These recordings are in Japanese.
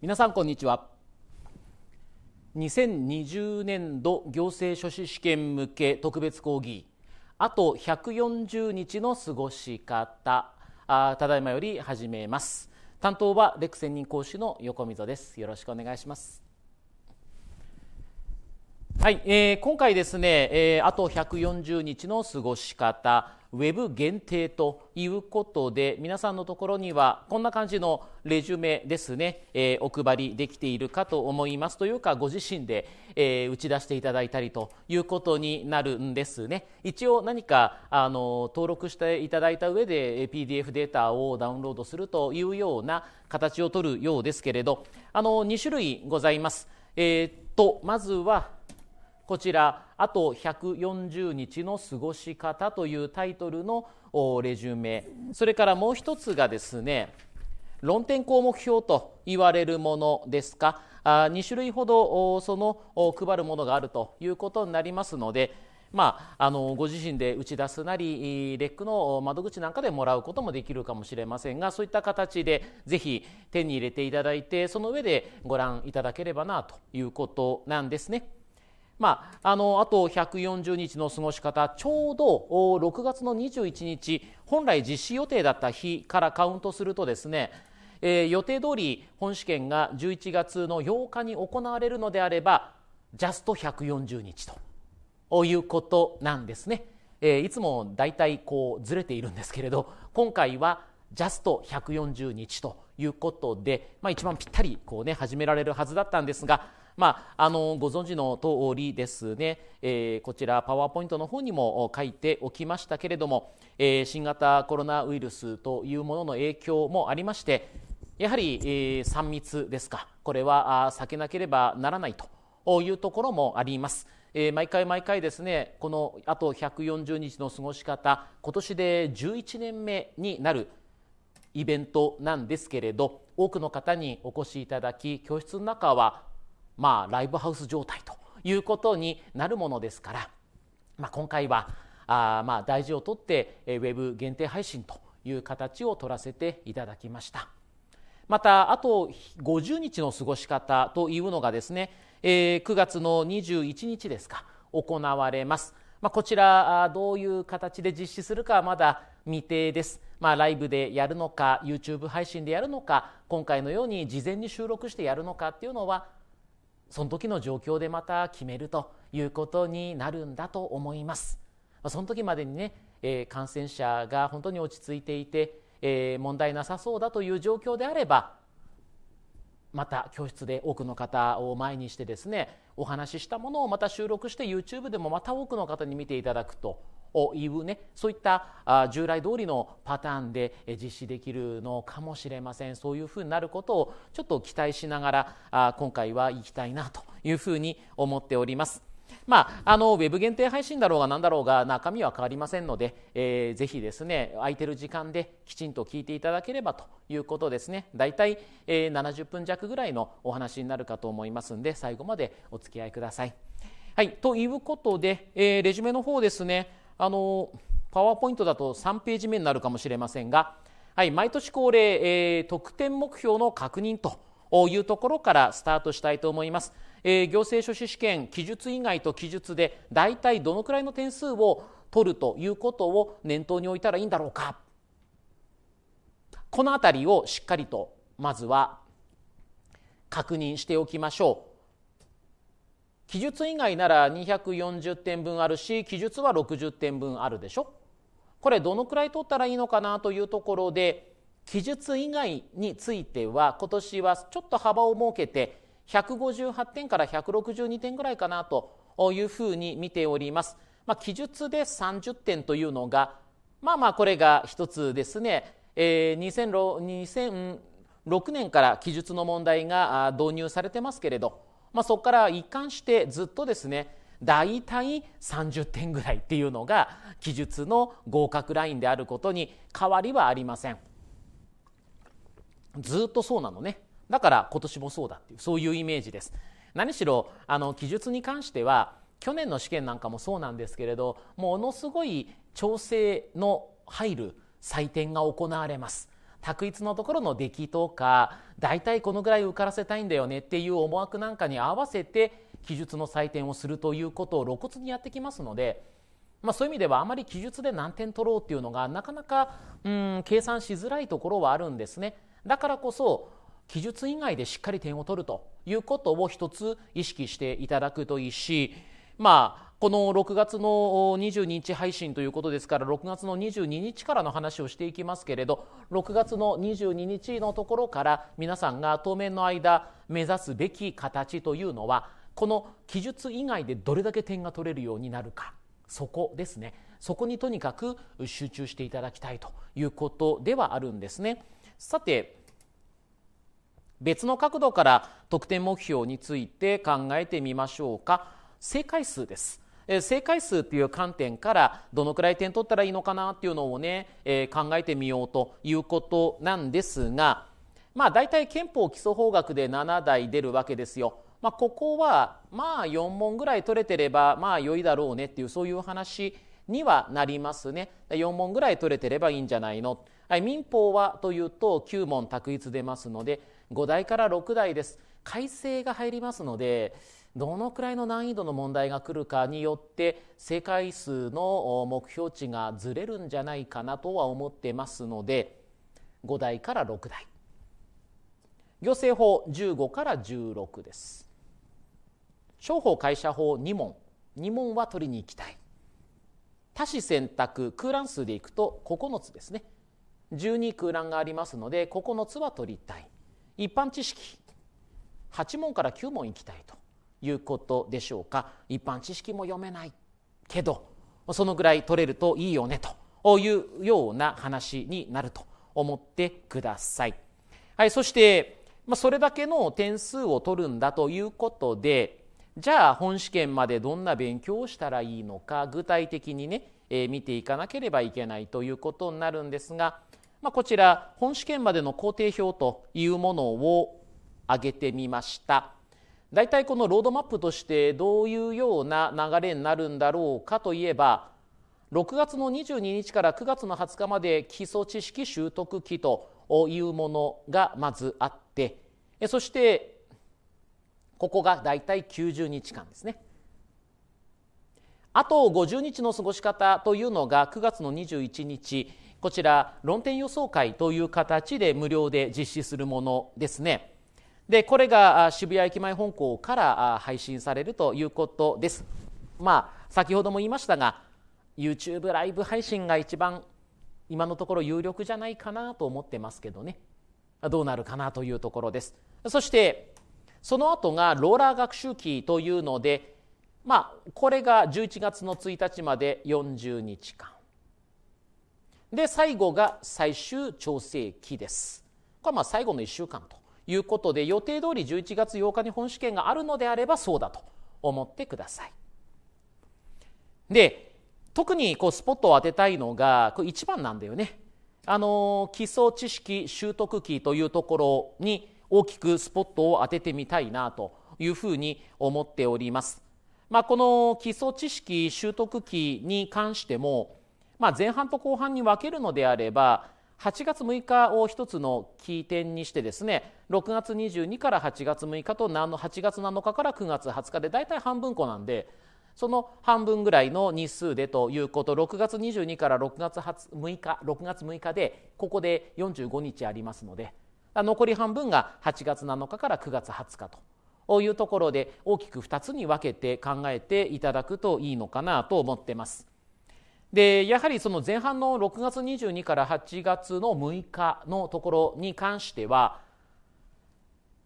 皆さんこんにちは2020年度行政書士試験向け特別講義あと140日の過ごし方あただいまより始めます担当はレク専任講師の横溝ですよろしくお願いしますはい、えー、今回ですね、えー、あと140日の過ごし方、ウェブ限定ということで、皆さんのところにはこんな感じのレジュメですね、えー、お配りできているかと思いますというか、ご自身で、えー、打ち出していただいたりということになるんですね。一応何か、あの、登録していただいた上で、PDF データをダウンロードするというような形をとるようですけれど、あの、2種類ございます。えー、と、まずは、こちら「あと140日の過ごし方」というタイトルのレジュメそれからもう一つがですね論点項目表と言われるものですか2種類ほどその配るものがあるということになりますのでまあ、あのご自身で打ち出すなりレックの窓口なんかでもらうこともできるかもしれませんがそういった形でぜひ手に入れていただいてその上でご覧いただければなということなんですね。まあ、あの、あと140日の過ごし方、ちょうど6月の21日、本来実施予定だった日からカウントするとですね、えー、予定通り本試験が11月の8日に行われるのであれば、ジャスト140日ということなんですね。えー、いつも大体こうずれているんですけれど、今回はジャスト140日ということで、まあ、一番ぴったりこう、ね、始められるはずだったんですがまあ、あのご存知の通りですね、えー、こちらパワーポイントの方にも書いておきましたけれども、えー、新型コロナウイルスというものの影響もありましてやはり、えー、3密ですかこれは避けなければならないというところもあります。え毎回毎回ですねこのあと140日の過ごし方今年で11年目になるイベントなんですけれど多くの方にお越しいただき教室の中はまあ、ライブハウス状態ということになるものですから、まあ、今回はあまあ大事をとって、ウェブ限定配信という形を取らせていただきましたまたあと50日の過ごし方というのがですね、え9月の21日ですか行われます、まあ、こちらどういう形で実施するかはまだ未定ですまあ、ライブでやるのか YouTube 配信でやるのか今回のように事前に収録してやるのかっていうのはその時の状況でまた決めるということになるんだと思います。その時までにね、えー、感染者が本当に落ち着いていて、えー、問題なさそうだという状況であればまた教室で多くの方を前にしてですねお話ししたものをまた収録して YouTube でもまた多くの方に見ていただくとを言うねそういった従来通りのパターンで実施できるのかもしれませんそういうふうになることをちょっと期待しながら今回は行きたいなというふうに思っております。まあ、あのウェブ限定配信だろうが何だろうが中身は変わりませんので、えー、ぜひですね空いてる時間できちんと聞いていただければということですね大体、えー、70分弱ぐらいのお話になるかと思いますんで最後までお付き合いください。はい、ということで、えー、レジュメの方ですねあのパワーポイントだと3ページ目になるかもしれませんが、はい、毎年恒例、えー、得点目標の確認というところからスタートしたいと思います。えー、行政書士試験記述以外と記述で大体どのくらいの点数を取るということを念頭に置いたらいいんだろうかこの辺りをしっかりとまずは確認しておきましょう。記述以外なら240点分あるし記述は60点分あるでしょこれどのくらい取ったらいいのかなというところで記述以外については今年はちょっと幅を設けて158点から162点ぐらいかなというふうに見ております。まあ、記述で30点というのがまあまあこれが一つですね、えー、2006年から記述の問題が導入されてますけれどまあ、そこから一貫してずっとですね大体30点ぐらいっていうのが記述の合格ラインであることに変わりはありませんずっとそうなのねだから今年もそうだっていうそういうイメージです何しろあの記述に関しては去年の試験なんかもそうなんですけれどものすごい調整の入る採点が行われます択一のところの出来とか大体このぐらい受からせたいんだよねっていう思惑なんかに合わせて記述の採点をするということを露骨にやってきますので、まあ、そういう意味ではあまり記述で何点取ろうっていうのがなかなかうん計算しづらいところはあるんですね。だからこそ記述以外でしっかり点を取るということを一つ意識していただくといいしまあこの6月の22日配信ということですから6月の22日からの話をしていきますけれど6月の22日のところから皆さんが当面の間目指すべき形というのはこの記述以外でどれだけ点が取れるようになるかそこですねそこにとにかく集中していただきたいということではあるんですね。さて別の角度から得点目標について考えてみましょうか正解数です正解数っていう観点からどのくらい点取ったらいいのかなっていうのをね、え考えてみようということなんですが、まあ、大体憲法基礎法学で7台出るわけですよ。まあ、ここはまあ4問ぐらい取れてればまあ良いだろうねっていうそういう話にはなりますね。4問ぐらい取れてればいいんじゃないの。はい、民法はというと9問択一出ますので5台から6台です。改正が入りますので、どのくらいの難易度の問題が来るかによって世界数の目標値がずれるんじゃないかなとは思ってますので5台から6台行政法15から16です商法会社法2問2問は取りに行きたい多子選択空欄数でいくと9つですね12空欄がありますので9つは取りたい一般知識8問から9問行きたいということでしょうか一般知識も読めないけどそのぐらい取れるといいよねというような話になると思ってください。はい、そして、まあ、それだけの点数を取るんだということでじゃあ本試験までどんな勉強をしたらいいのか具体的にね、えー、見ていかなければいけないということになるんですが、まあ、こちら本試験までの工程表というものを挙げてみました。大体このロードマップとしてどういうような流れになるんだろうかといえば6月の22日から9月の20日まで基礎知識習得期というものがまずあってそしてここが大体90日間ですね。あと50日の過ごし方というのが9月の21日こちら論点予想会という形で無料で実施するものですね。でこれが渋谷駅前本校から配信されるということです。まあ、先ほども言いましたが YouTube ライブ配信が一番今のところ有力じゃないかなと思ってますけどねどうなるかなというところですそしてその後がローラー学習期というのでまあこれが11月の1日まで40日間で最後が最終調整期ですこれはまあ最後の1週間ということで予定通り11月8日に本試験があるのであればそうだと思ってください。で特にこうスポットを当てたいのがこれ1番なんだよね。あの基礎知識習得期というところに大きくスポットを当ててみたいなというふうに思っております。まあ、この基礎知識習得期に関しても、まあ、前半と後半に分けるのであれば8月6日を一つの起点にしてですね6月22から8月6日と8月7日から9月20日で大体半分こなんでその半分ぐらいの日数でということ6月22から6月6日6月6日でここで45日ありますので残り半分が8月7日から9月20日というところで大きく2つに分けて考えていただくといいのかなと思ってます。でやはりその前半の6月22から8月の6日のところに関しては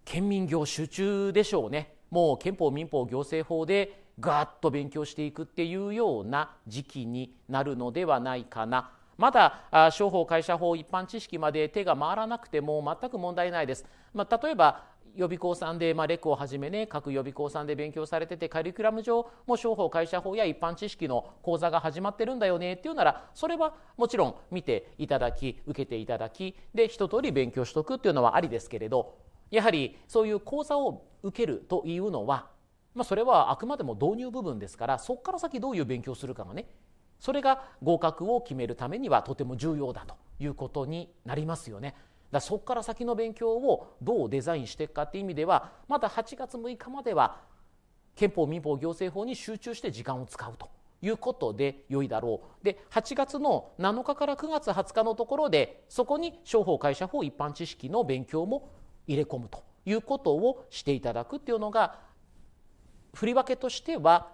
県民業集中でしょうねもう憲法民法行政法でガーッと勉強していくっていうような時期になるのではないかなまだ商法会社法一般知識まで手が回らなくても全く問題ないです、まあ、例えば予備校さんで、まあ、レクをはじめね各予備校さんで勉強されててカリキュラム上も商法会社法や一般知識の講座が始まってるんだよねっていうならそれはもちろん見ていただき受けていただきで一通り勉強しとくっていうのはありですけれどやはりそういう講座を受けるというのは、まあ、それはあくまでも導入部分ですからそこから先どういう勉強するかがねそれが合格を決めるためにはとても重要だということになりますよね。だそこから先の勉強をどうデザインしていくかっていう意味ではまだ8月6日までは憲法民法行政法に集中して時間を使うということで良いだろうで8月の7日から9月20日のところでそこに商法会社法一般知識の勉強も入れ込むということをしていただくっていうのが振り分けとしては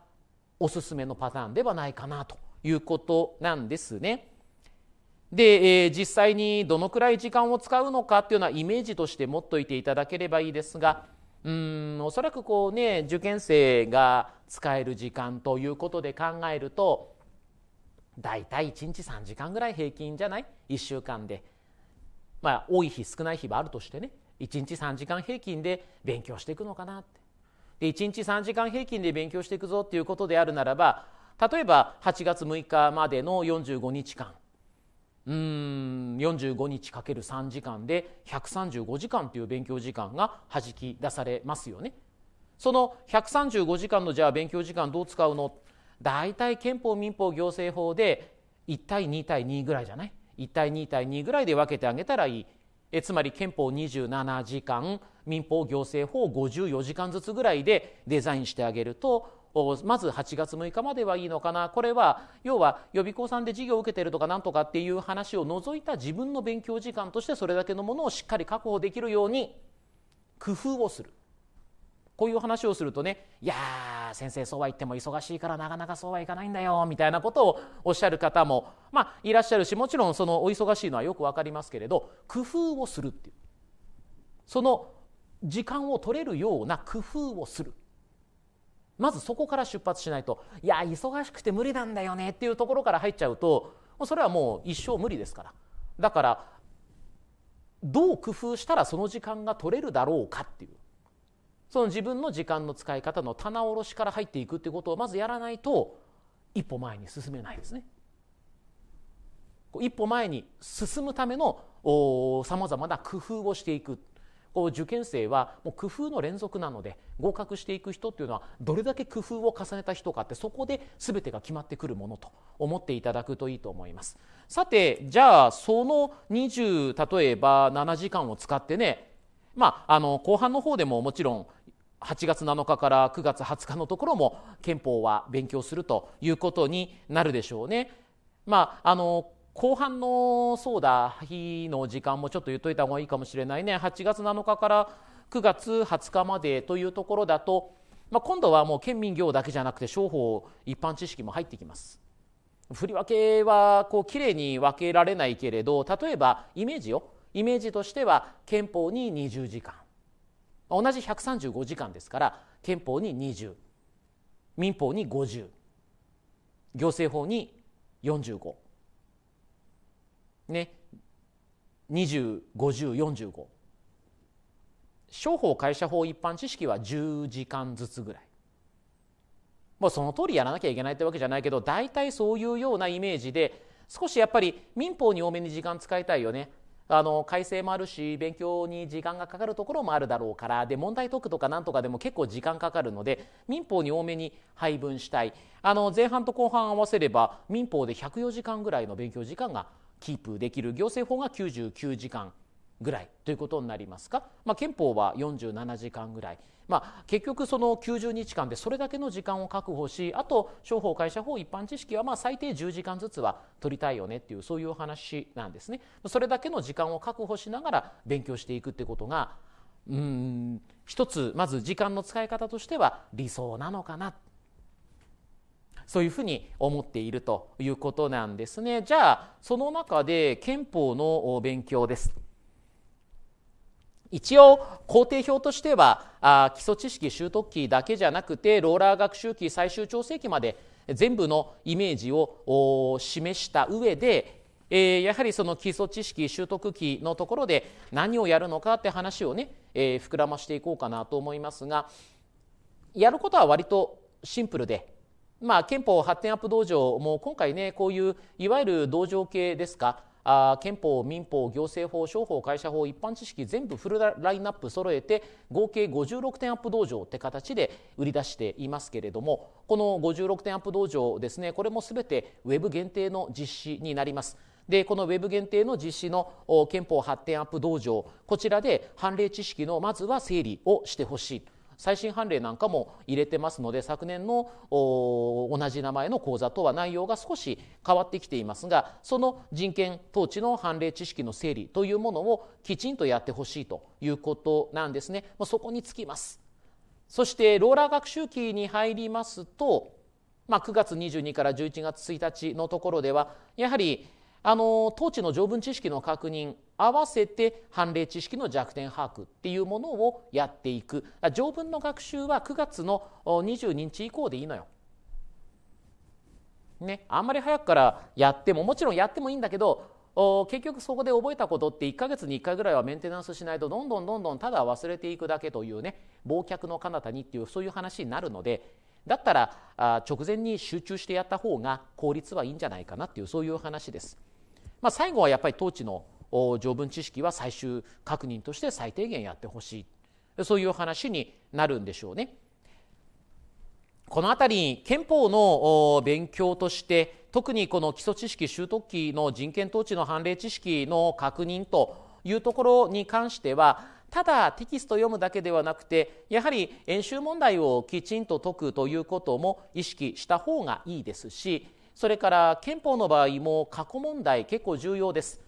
おすすめのパターンではないかなということなんですね。で、えー、実際にどのくらい時間を使うのかっていうのはイメージとして持っといていただければいいですがうんおそらくこうね受験生が使える時間ということで考えると大体1日3時間ぐらい平均じゃない1週間でまあ多い日少ない日はあるとしてね1日3時間平均で勉強していくのかなってで1日3時間平均で勉強していくぞっていうことであるならば例えば8月6日までの45日間うん45日かける3時間で135時間という勉強時間がはじき出されますよね。その135時間のじゃあ勉強時間どう使うの大体憲法民法行政法で1対2対2ぐらいじゃない1対2対2ぐらいで分けてあげたらいいえつまり憲法27時間民法行政法54時間ずつぐらいでデザインしてあげるとまず8月6日まではいいのかなこれは要は予備校さんで授業を受けてるとかなんとかっていう話を除いた自分の勉強時間としてそれだけのものをしっかり確保できるように工夫をするこういう話をするとねいやー先生そうは言っても忙しいからなかなかそうはいかないんだよみたいなことをおっしゃる方も、まあ、いらっしゃるしもちろんそのお忙しいのはよく分かりますけれど工夫をするっていうその時間を取れるような工夫をする。まずそこから出発しないといや忙しくて無理なんだよねっていうところから入っちゃうとそれはもう一生無理ですからだからどう工夫したらその時間が取れるだろうかっていうその自分の時間の使い方の棚卸しから入っていくっていうことをまずやらないと一歩前に進めないですね。一歩前に進むためのさまざまな工夫をしていくこう受験生はもう工夫の連続なので合格していく人っていうのはどれだけ工夫を重ねた人かってそこで全てが決まってくるものと思っていただくといいと思いますさてじゃあその20例えば7時間を使ってねまあ、あの後半の方でももちろん8月7日から9月20日のところも憲法は勉強するということになるでしょうね。まあ、あの後半のそうだ日の時間もちょっと言っといた方がいいかもしれないね8月7日から9月20日までというところだと、まあ、今度はもう県民業だけじゃなくて商法一般知識も入ってきます。振り分けはこうきれいに分けられないけれど例えばイメージよイメージとしては憲法に20時間同じ135時間ですから憲法に20民法に50行政法に45ね、205045商法会社法一般知識は10時間ずつぐらいもうその通りやらなきゃいけないってわけじゃないけど大体そういうようなイメージで少しやっぱり民法に多めに時間使いたいよねあの改正もあるし勉強に時間がかかるところもあるだろうからで問題解くとかなんとかでも結構時間かかるので民法に多めに配分したいあの前半と後半合わせれば民法で104時間ぐらいの勉強時間がキープできる行政法が99時間ぐらいということになりますか、まあ、憲法は47時間ぐらい、まあ、結局その90日間でそれだけの時間を確保しあと商法会社法一般知識はまあ最低10時間ずつは取りたいよねっていうそういう話なんですねそれだけの時間を確保しながら勉強していくってことがうん一つまず時間の使い方としては理想なのかなそういうふうに思っているということなんですねじゃあその中で憲法の勉強です一応工程表としてはあ基礎知識習得期だけじゃなくてローラー学習期最終調整期まで全部のイメージを示した上で、えー、やはりその基礎知識習得期のところで何をやるのかって話をね、えー、膨らましていこうかなと思いますがやることは割とシンプルでまあ、憲法発展アップ道場も今回ね、こういういわゆる道場系ですか、あ憲法、民法、行政法、商法、会社法、一般知識全部フルラインナップ揃えて合計56点アップ道場って形で売り出していますけれどもこの56点アップ道場ですねこれも全てウェブ限定の実施になります。でこのウェブ限定の実施の憲法発展アップ道場こちらで判例知識のまずは整理をしてほしい。最新判例なんかも入れてますので昨年の同じ名前の講座とは内容が少し変わってきていますがその人権統治の判例知識の整理というものをきちんとやってほしいということなんですね。そこにつきますそしてローラー学習期に入りますと、まあ、9月22から11月1日のところではやはりあの当地の条文知識の確認合わせて判例知識の弱点把握っていうものをやっていく条文の学習は9月の22日以降でいいのよ。ね、あんまり早くからやってももちろんやってもいいんだけど結局そこで覚えたことって1か月に1回ぐらいはメンテナンスしないとどんどんどんどんただ忘れていくだけというね忘却の彼方にっていうそういう話になるのでだったら直前に集中してやった方が効率はいいんじゃないかなっていうそういう話です。まあ、最後はやっぱり統治の条文知識は最終確認として最低限やってほしいそういう話になるんでしょうね。この辺り憲法の勉強として特にこの基礎知識習得期の人権統治の判例知識の確認というところに関してはただテキストを読むだけではなくてやはり演習問題をきちんと解くということも意識した方がいいですしそれから憲法の場合も過去問題結構重要です。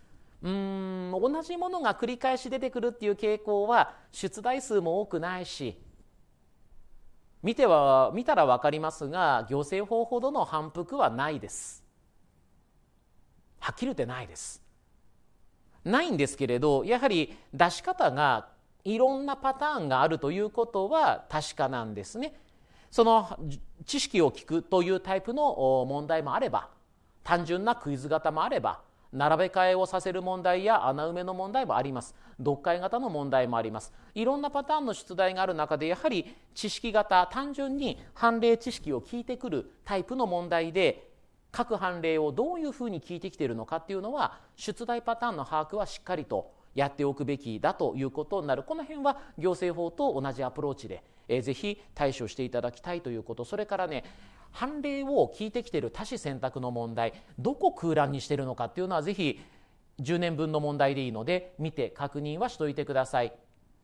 うん同じものが繰り返し出てくるっていう傾向は出題数も多くないし見ては見たら分かりますが行政法ほどの反復はないですはっきり言ってないですないんですけれどやはり出し方がいろんなパターンがあるということは確かなんですね。その知識を聞くというタイプの問題もあれば単純なクイズ型もあれば並べ替えをさせる問題や穴埋めの問題もあります読解型の問題もありますいろんなパターンの出題がある中でやはり知識型単純に判例知識を聞いてくるタイプの問題で各判例をどういうふうに聞いてきているのかっていうのは出題パターンの把握はしっかりとやっておくべきだということになるこの辺は行政法と同じアプローチで、えー、ぜひ対処していただきたいということそれからね判例を聞いてきている多子選択の問題どこ空欄にしてるのかっていうのはぜひ10年分の問題でいいので見て確認はしておいてください。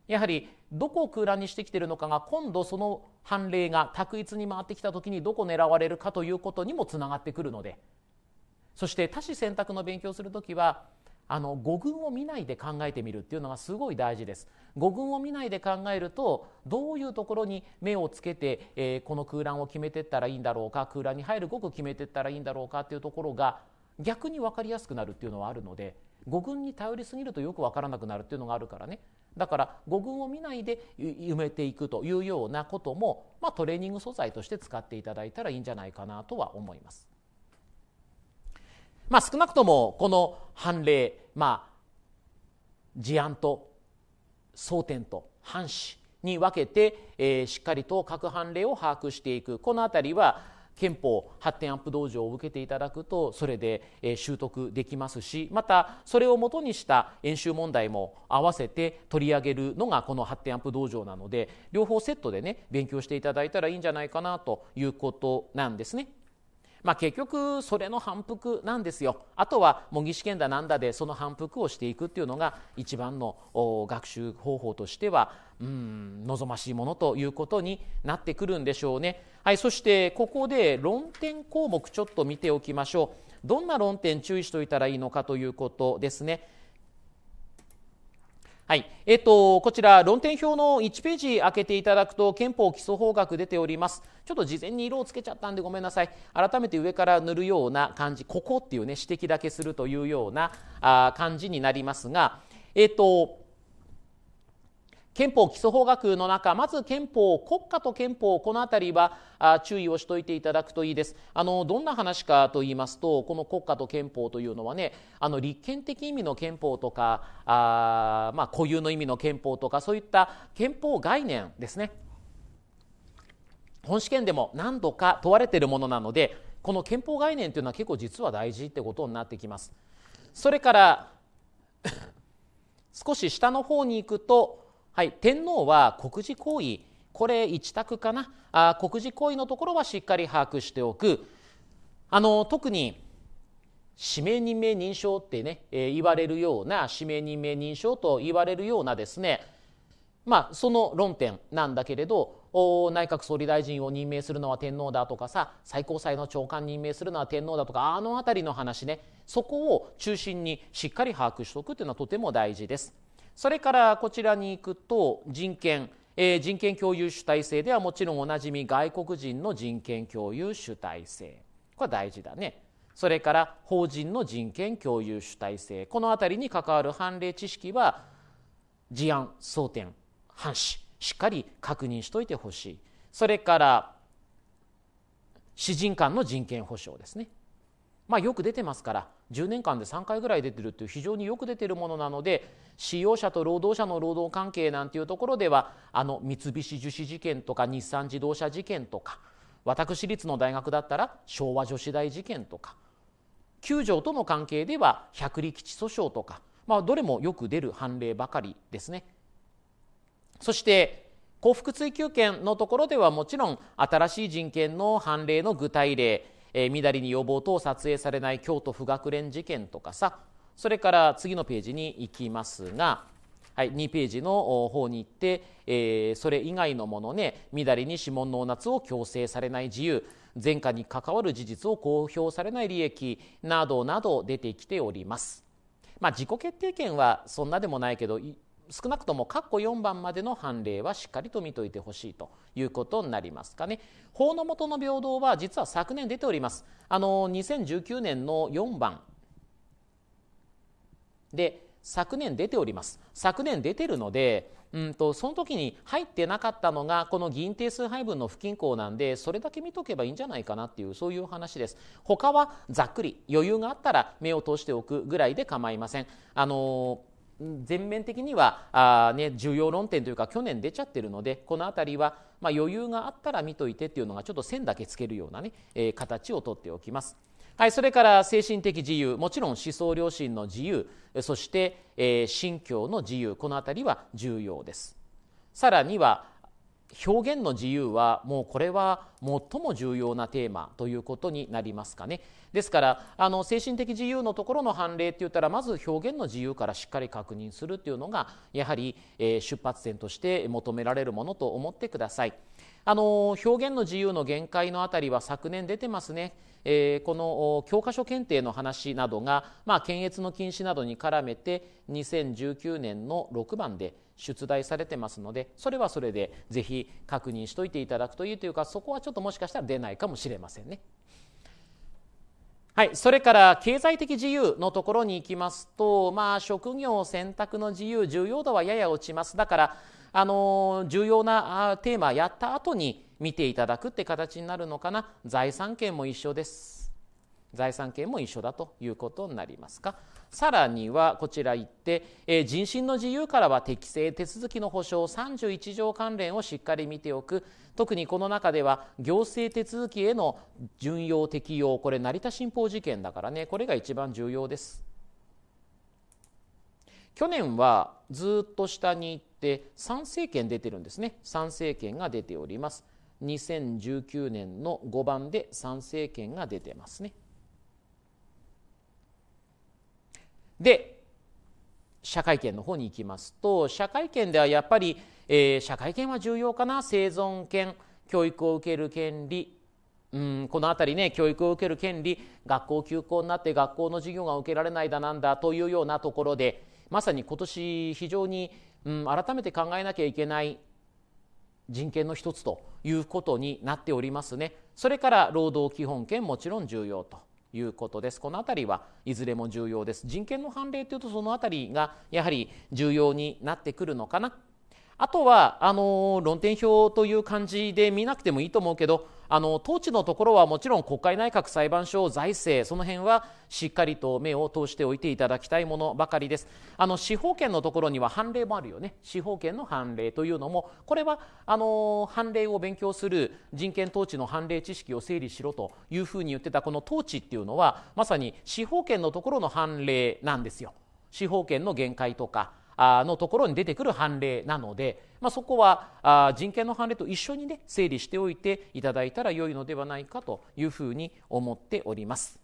やはりどこを空欄にしてきているのかが今度その判例が択一に回ってきた時にどこ狙われるかということにもつながってくるのでそして多子選択の勉強する時はあの語群を見ないで考えてみるっていうのがすごい大事です語群を見ないで考えるとどういうところに目をつけて、えー、この空欄を決めていったらいいんだろうか空欄に入る語句決めていったらいいんだろうかっていうところが逆に分かりやすくなるっていうのはあるので語群に頼りすぎるとよく分からなくなるっていうのがあるからねだから語群を見ないで埋めていくというようなことも、まあ、トレーニング素材として使っていただいたらいいんじゃないかなとは思います。まあ、少なくともこの判例、まあ、事案と争点と反視に分けて、えー、しっかりと各判例を把握していくこの辺りは憲法発展アップ道場を受けていただくとそれで、えー、習得できますしまたそれをもとにした演習問題も合わせて取り上げるのがこの発展アップ道場なので両方セットでね勉強していただいたらいいんじゃないかなということなんですね。まあ、結局それの反復なんですよあとは模擬試験だなんだでその反復をしていくっていうのが一番の学習方法としてはうん望ましいものということになってくるんでしょうね。はい、そしてここで論点項目ちょっと見ておきましょう。どんな論点注意しておいたらいいのかということですね。はい。えっと、こちら、論点表の1ページ開けていただくと、憲法基礎法学出ております。ちょっと事前に色をつけちゃったんでごめんなさい。改めて上から塗るような感じ、ここっていうね、指摘だけするというようなあ感じになりますが、えっと、憲法基礎法学の中、まず憲法、国家と憲法、この辺りはあ注意をしておいていただくといいです。あの、どんな話かと言いますと、この国家と憲法というのはね、あの、立憲的意味の憲法とか、あまあ、固有の意味の憲法とか、そういった憲法概念ですね。本試験でも何度か問われているものなので、この憲法概念というのは結構実は大事ってことになってきます。それから 少し下の方に行くと、はい、天皇は国事行為これ一択かなあ国事行為のところはしっかり把握しておくあの特に指名任命認証ってね、えー、言われるような指名任命認証と言われるようなですねまあその論点なんだけれど内閣総理大臣を任命するのは天皇だとかさ最高裁の長官任命するのは天皇だとかあの辺りの話ねそこを中心にしっかり把握しておくというのはとても大事です。それからこちらに行くと人権、えー、人権共有主体性ではもちろんおなじみ外国人の人権共有主体性これは大事だねそれから法人の人権共有主体性この辺りに関わる判例知識は事案争点反視しっかり確認しておいてほしいそれから私人間の人権保障ですねまあよく出てますから10年間で3回ぐらい出てるっていう非常によく出てるものなので使用者と労働者の労働関係なんていうところではあの三菱樹脂事件とか日産自動車事件とか私立の大学だったら昭和女子大事件とか9条との関係では百里基地訴訟とか、まあ、どれもよく出る判例ばかりですね。そして幸福追求権のところではもちろん新しい人権の判例の具体例えー、みだりに予防等撮影されない京都不学連事件とかさそれから次のページに行きますが、はい、2ページの方に行って、えー、それ以外のものねみだりに指紋の夏を強制されない自由前科に関わる事実を公表されない利益などなど出てきております。まあ、自己決定権はそんなでもないけど少なくとも括弧4番までの判例はしっかりと見といてほしいということになりますかね。法の下の平等は実は昨年出ております。あの2019年の4番で昨年出ております。昨年出てるので、うんと、その時に入ってなかったのがこの議員定数配分の不均衡なんでそれだけ見とけばいいんじゃないかなっていうそういう話です他はざっくり余裕があったら目を通しておくぐらいで構いませんあのー全面的にはあ、ね、重要論点というか去年出ちゃってるのでこの辺りは、まあ、余裕があったら見といてっていうのがちょっと線だけつけるようなね、えー、形をとっておきます。はい、それから精神的自由もちろん思想良心の自由そして、えー、信教の自由この辺りは重要です。さらには表現の自由はもうこれは最も重要なテーマということになりますかね、ですからあの精神的自由のところの判例って言ったらまず表現の自由からしっかり確認するっていうのがやはり、えー、出発点として求められるものと思ってください。あの表現の自由の限界のあたりは昨年出てますね。えー、この教科書検定の話などが、まあ、検閲の禁止などに絡めて2019年の6番で出題されてますのでそれはそれでぜひ確認しておいていただくといいというかそこはちょっともしかしたら出ないかもしれませんね。はい、それから経済的自由のところに行きますと、まあ、職業選択の自由重要度はやや落ちますだからあの重要なテーマやった後に見ていただくって形になるのかな財産権も一緒です財産権も一緒だということになりますかさらにはこちら行って、えー、人身の自由からは適正手続きの保障31条関連をしっかり見ておく特にこの中では行政手続きへの順用適用これ成田新法事件だからねこれが一番重要です去年はずっと下に行って参政権出てるんですね参政権が出ております2019年の5番で参政権が出てますねで社会権の方に行きますと社会権ではやっぱり、えー、社会権は重要かな生存権教育を受ける権利うんこの辺りね教育を受ける権利学校休校になって学校の授業が受けられないだなんだというようなところでまさに今年非常に、うん、改めて考えなきゃいけない人権の一つということになっておりますね。それから労働基本権もちろん重要と。いうことです。この辺りはいずれも重要です。人権の判例というとその辺りがやはり重要になってくるのかなあとはあの論点表という感じで見なくてもいいと思うけどあの統治のところはもちろん国会内閣裁判所財政その辺はしっかりと目を通しておいていただきたいものばかりですあの司法権のところには判例もあるよね司法権の判例というのもこれはあの判例を勉強する人権統治の判例知識を整理しろというふうに言ってたこの統治っていうのはまさに司法権のところの判例なんですよ司法権の限界とかのところに出てくる判例なので、まあ、そこは人権の判例と一緒にね整理しておいていただいたら良いのではないかというふうに思っております。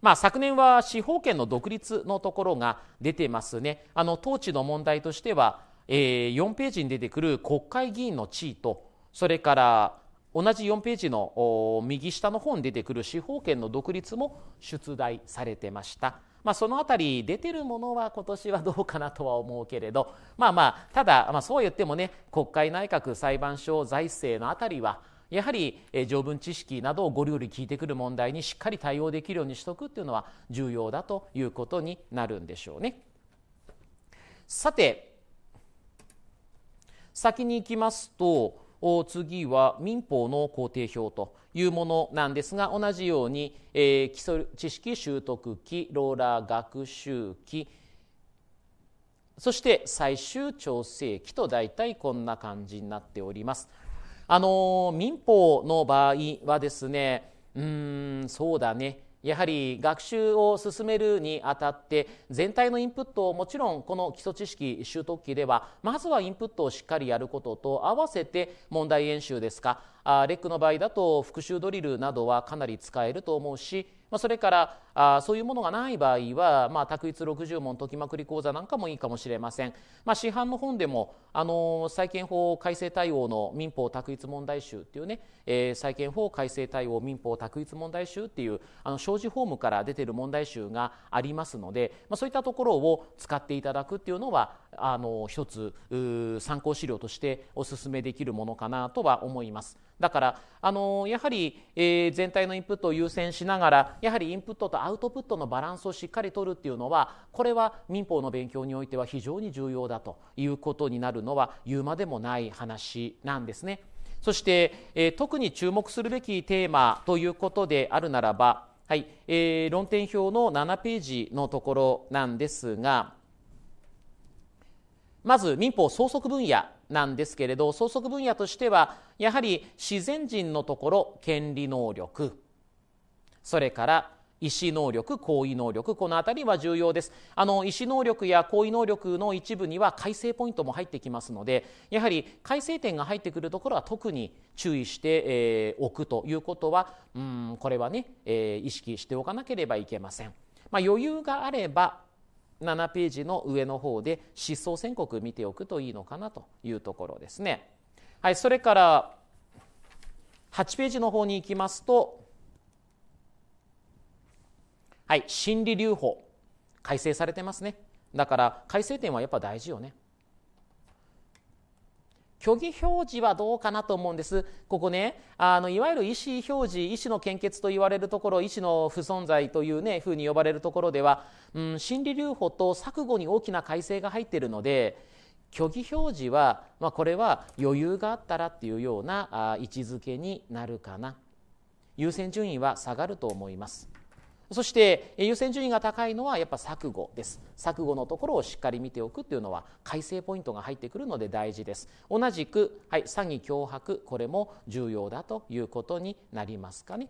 まあ、昨年は司法権の独立のところが出てますね。あの統治の問題としては、えー、4ページに出てくる国会議員の地位とそれから同じ4ページの右下の方に出てくる司法権の独立も出題されてました。まあ、その辺り出てるものは今年はどうかなとは思うけれどまあまあただ、まあ、そう言ってもね国会内閣裁判所財政の辺りはやはり条文知識などをごごり聞いてくる問題にしっかり対応できるようにしとくっていうのは重要だということになるんでしょうね。さて先に行きますと次は民法の工程表というものなんですが同じように、えー、基礎知識習得期ローラー学習期そして最終調整期と大体こんな感じになっております。あのー、民法の場合はですねうんそうだねやはり学習を進めるにあたって全体のインプットをもちろんこの基礎知識習得期ではまずはインプットをしっかりやることと合わせて問題演習ですかあレックの場合だと復習ドリルなどはかなり使えると思うし、まあ、それからあそういうものがない場合は、まあ、択一60問解きまくり講座なんかもいいかもしれません、まあ、市販の本でも、あの債権法改正対応の民法択一問題集っていうね、えー、債権法改正対応民法択一問題集っていうあの障子法ームから出てる問題集がありますので、まあ、そういったところを使っていただくっていうのはあの一つ参考資料としてお勧めできるものかなとは思います。だから、あのやはり、えー、全体のインプットを優先しながらやはりインプットとアウトプットのバランスをしっかりとるっていうのはこれは民法の勉強においては非常に重要だということになるのは言うまでもない話なんですね。そして、えー、特に注目するべきテーマということであるならば、はいえー、論点表の7ページのところなんですがまず民法相則分野なんですけれど創則分野としてはやはり自然人のところ権利能力それから意思能力行為能力この辺りは重要ですあの意思能力や行為能力の一部には改正ポイントも入ってきますのでやはり改正点が入ってくるところは特に注意しておくということはうんこれはね、えー、意識しておかなければいけません。まあ、余裕があれば7ページの上の方で失踪宣告見ておくといいのかなというところですね。はい、それから8ページの方に行きますと、はい、心理留保改正されてますね。だから改正点はやっぱ大事よね。虚偽表示はどうかなと思うんです。ここね、あの、いわゆる意思表示、意思の献血と言われるところ、意思の不存在というね、ふうに呼ばれるところでは、うん、心理留保と錯誤に大きな改正が入っているので、虚偽表示は、まあ、これは余裕があったらっていうようなあ位置づけになるかな。優先順位は下がると思います。そして優先順位が高いのはやっぱ錯誤です錯誤のところをしっかり見ておくというのは改正ポイントが入ってくるので大事です同じく、はい、詐欺脅迫これも重要だということになりますかね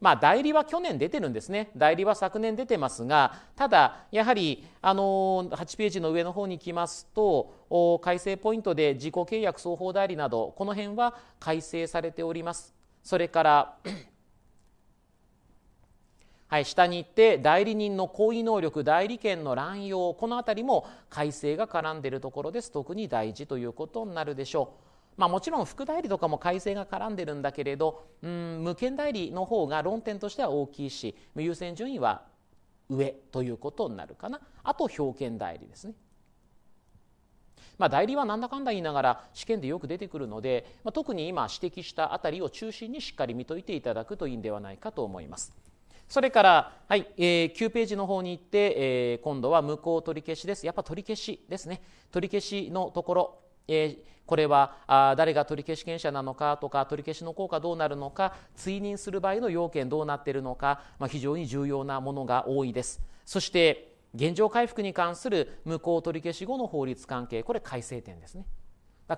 まあ、代理は去年出てるんですね代理は昨年出てますがただやはり、あの8ページの上の方に来ますと改正ポイントで自己契約双方代理などこの辺は改正されておりますそれからはい、下に行って代理人の行為能力代理権の乱用この辺りも改正が絡んでいるところです特に大事ということになるでしょう。まあ、もちろん副代理とかも改正が絡んでるんだけれどうん無権代理の方が論点としては大きいし優先順位は上ということになるかなあと表券代理ですね。まあ、代理はなんだかんだ言いながら試験でよく出てくるので、まあ、特に今指摘した辺りを中心にしっかり見といていただくといいんではないかと思います。それから、はいえー、9ページの方に行って、えー、今度は無効取り消しです。やっぱ取り消しですね。取り消しのところ、えー、これはあ誰が取り消し権者なのかとか取り消しの効果どうなるのか追認する場合の要件どうなっているのか、まあ、非常に重要なものが多いです。そして現状回復に関する無効取り消し後の法律関係これ改正点ですね。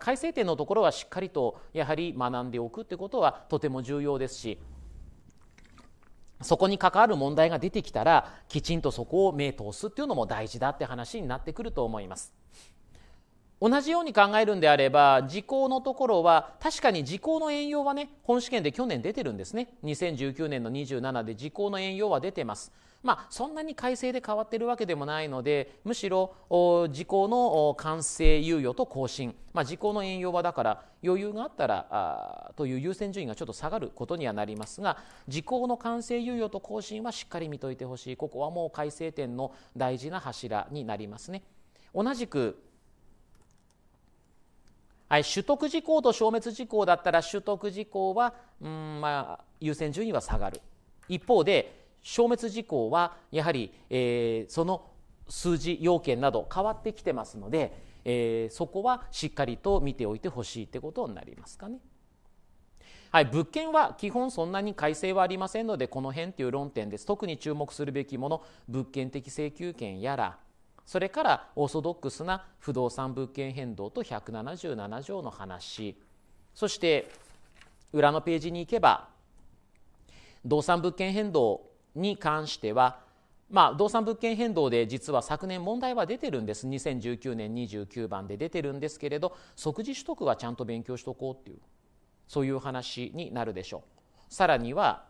改正点のところはしっかりとやはり学んでおくということはとても重要ですしそこに関わる問題が出てきたらきちんとそこを目通すっていうのも大事だって話になってくると思います。同じように考えるんであれば時効のところは確かに時効の援用はね本試験で去年出てるんですね2019年の27で時効の援用は出てますまあ、そんなに改正で変わっているわけでもないのでむしろ時効の完成猶予と更新、まあ、時効の遠用はだから余裕があったらという優先順位がちょっと下がることにはなりますが時効の完成猶予と更新はしっかり見といてほしいここはもう改正点の大事な柱になりますね。同じくはい、取得事項と消滅事項だったら取得事項はうん、まあ、優先順位は下がる一方で消滅事項はやはり、えー、その数字要件など変わってきてますので、えー、そこはしっかりと見ておいてほしいってことになりますかね。はい、物件は基本そんなに改正はありませんのでこの辺という論点です特に注目するべきもの物件的請求権やらそれからオーソドックスな不動産物件変動と177条の話そして裏のページに行けば動産物件変動に関しては、まあ、動産物件変動で実は昨年問題は出てるんです2019年29番で出てるんですけれど即時取得はちゃんと勉強しとこうっていうそういう話になるでしょうさらには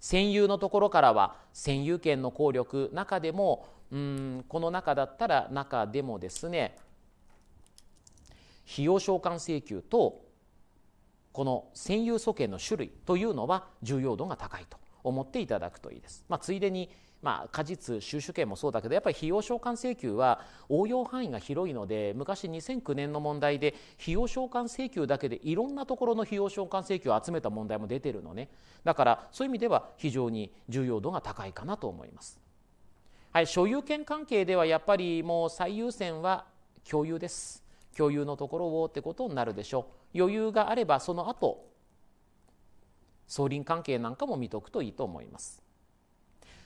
占有のところからは占有権の効力中でもうんこの中だったら中でもですね費用償還請求とこの占有素権の種類というのは重要度が高いと思っていただくといいです。まあ、ついでにまあ、果実収集権もそうだけどやっぱり費用償還請求は応用範囲が広いので昔2009年の問題で費用償還請求だけでいろんなところの費用償還請求を集めた問題も出てるのねだからそういう意味では非常に重要度が高いかなと思います、はい、所有権関係ではやっぱりもう最優先は共有です共有のところをってことになるでしょう余裕があればその後相輪関係なんかも見とくといいと思います。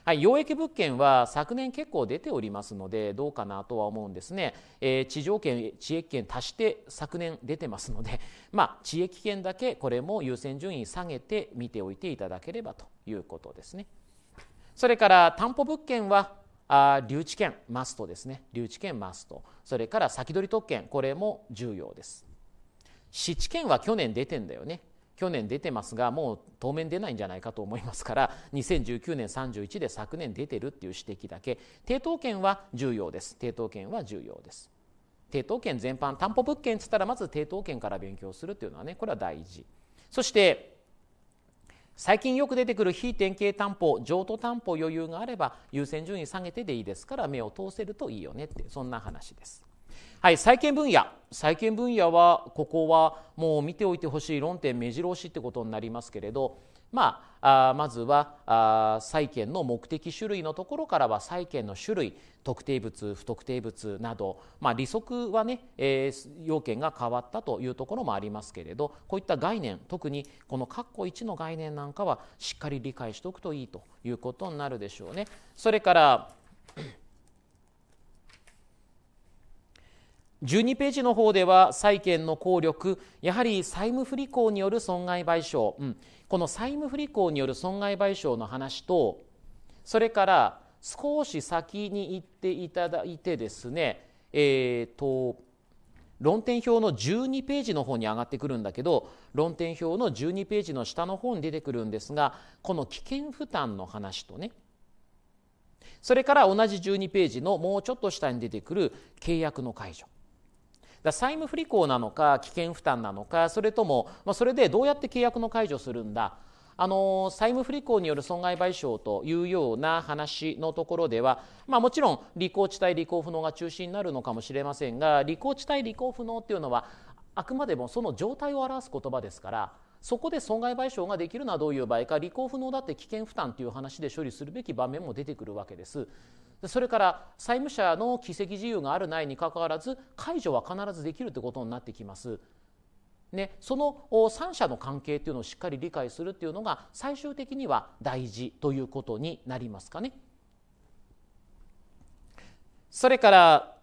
はい、溶液物件は昨年結構出ておりますのでどうかなとは思うんですね、えー、地上権地域権足して昨年出てますので、まあ、地域権だけこれも優先順位下げて見ておいていただければということですねそれから担保物件はあ留置権マストですね留置権マストそれから先取り特権これも重要です七県は去年出てんだよね去年出てますがもう当面出ないんじゃないかと思いますから2019年31で昨年出てるっていう指摘だけ抵当権は重要です抵当権は重要です抵当権全般担保物件っつったらまず抵当権から勉強するっていうのはねこれは大事そして最近よく出てくる非典型担保譲渡担保余裕があれば優先順位下げてでいいですから目を通せるといいよねってそんな話です。はい、債権分野。債権分野は、ここはもう見ておいてほしい論点目白押しってことになりますけれど、まあ、あまずはあ債権の目的種類のところからは債権の種類特定物不特定物など、まあ、利息はね、えー、要件が変わったというところもありますけれどこういった概念特にこの括弧1の概念なんかはしっかり理解しておくといいということになるでしょうね。それから12ページの方では債権の効力やはり債務不履行による損害賠償、うん、この債務不履行による損害賠償の話とそれから少し先に行っていただいてですねえっ、ー、と論点表の12ページの方に上がってくるんだけど論点表の12ページの下の方に出てくるんですがこの危険負担の話とねそれから同じ12ページのもうちょっと下に出てくる契約の解除だ債務不履行なのか危険負担なのかそれとも、まあ、それでどうやって契約の解除するんだあの債務不履行による損害賠償というような話のところでは、まあ、もちろん履行地帯履行不能が中心になるのかもしれませんが履行地帯履行不能というのはあくまでもその状態を表す言葉ですからそこで損害賠償ができるのはどういう場合か履行不能だって危険負担という話で処理するべき場面も出てくるわけです。それから債務者の議席自由があるないにかかわらず解除は必ずできるということになってきます。ね、その3者の関係というのをしっかり理解するっていうのが最終的には大事ということになりますかね。それから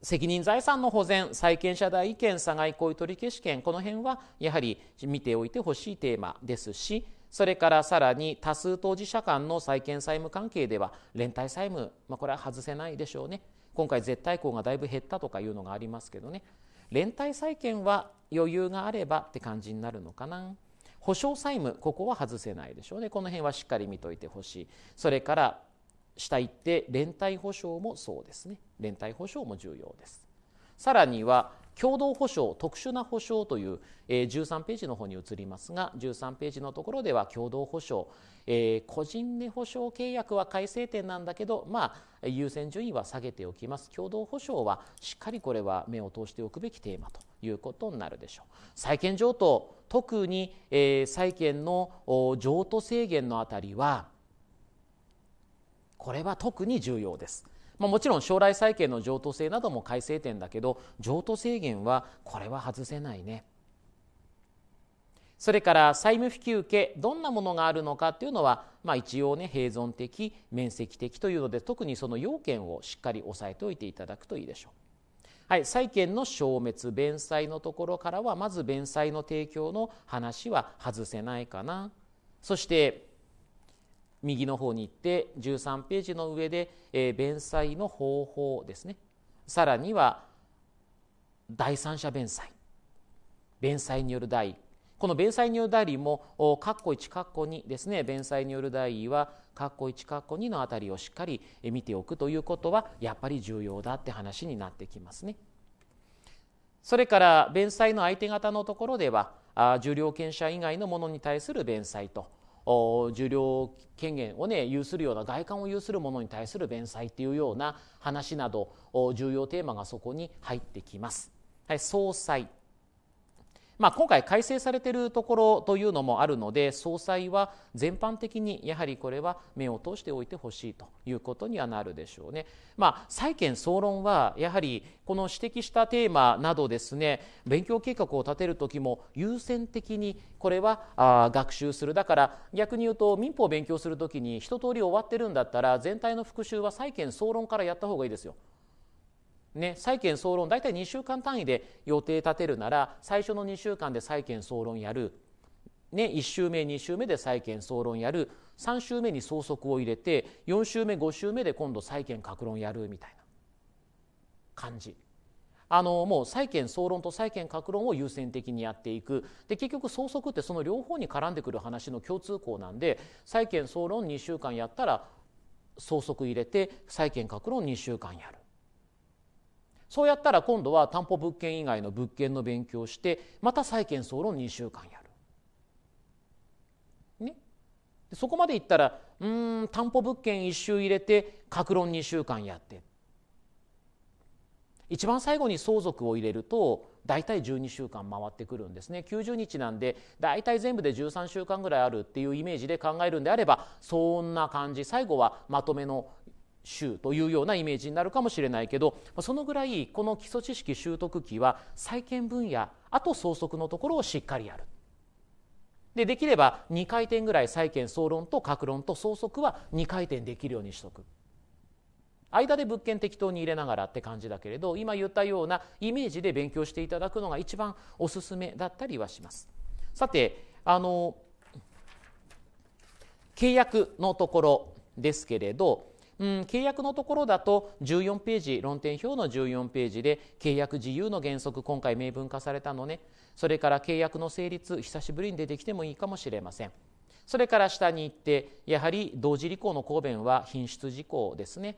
責任財産の保全債権者代意見差害行為取消権この辺はやはり見ておいてほしいテーマですしそれからさらに多数当事者間の債権債務関係では連帯債務、まあ、これは外せないでしょうね今回絶対項がだいぶ減ったとかいうのがありますけどね連帯債権は余裕があればって感じになるのかな保証債務ここは外せないでしょうねこの辺はしっかり見といてほしいそれから下行って連帯保証もそうですね連帯保証も重要ですさらには共同保障、特殊な保障という、えー、13ページの方に移りますが、13ページのところでは共同保障、えー、個人で保証契約は改正点なんだけど、まあ、優先順位は下げておきます。共同保障はしっかりこれは目を通しておくべきテーマということになるでしょう。債権譲渡、特に、えー、債権の譲渡制限のあたりは、これは特に重要です。まあ、もちろん将来債権の譲渡制なども改正点だけど譲渡制限はこれは外せないね。それから債務引受けどんなものがあるのかっていうのは、まあ、一応ね併存的面積的というので特にその要件をしっかり押さえておいていただくといいでしょう。はい、債権の消滅弁済のところからはまず弁済の提供の話は外せないかなそして右の方に行って13ページの上で、え弁済の方法ですねさらには第三者弁済弁済による代この弁済による代理も括弧1括弧2ですね弁済による代理は括弧1括弧2のあたりをしっかり見ておくということはやっぱり重要だって話になってきますね。それから弁済の相手方のところでは重量権者以外のものに対する弁済と受領権限をね有するような外観を有するものに対する弁済っていうような話など重要テーマがそこに入ってきます。はい、総裁まあ、今回改正されているところというのもあるので総裁は全般的にやはりこれは目を通しておいてほしいということにはなるでしょうね。まあ、債権総論はやはりこの指摘したテーマなどですね勉強計画を立てる時も優先的にこれはあ学習するだから逆に言うと民法を勉強するときに一通り終わってるんだったら全体の復習は債権総論からやった方がいいですよ。ね、債権総論大体2週間単位で予定立てるなら最初の2週間で債権総論やる、ね、1週目2週目で債権総論やる3週目に総則を入れて4週目5週目で今度債権格論やるみたいな感じ。あのもう債権総論と債権格論を優先的にやっていくで結局総則ってその両方に絡んでくる話の共通項なんで債権総論2週間やったら総則入れて債権格論2週間やるそうやったら今度は担保物件以外の物件の勉強をしてまた債権総論2週間やる。ね、そこまでいったらうん担保物件1周入れて格論2週間やって一番最後に相続を入れると大体12週間回ってくるんですね90日なんで大体全部で13週間ぐらいあるっていうイメージで考えるんであればそんな感じ最後はまとめの州というようなイメージになるかもしれないけどそのぐらいこの基礎知識習得期は債権分野あと相続のところをしっかりやる。でできれば2回転ぐらい債権総論と各論と相続は2回転できるようにしとく。間で物件適当に入れながらって感じだけれど今言ったようなイメージで勉強していただくのが一番おすすめだったりはします。さてあの契約のところですけれどうん、契約のところだと14ページ論点表の14ページで契約自由の原則今回明文化されたのねそれから契約の成立久しぶりに出てきてもいいかもしれませんそれから下に行ってやはり同時履行の答弁は品質事項ですね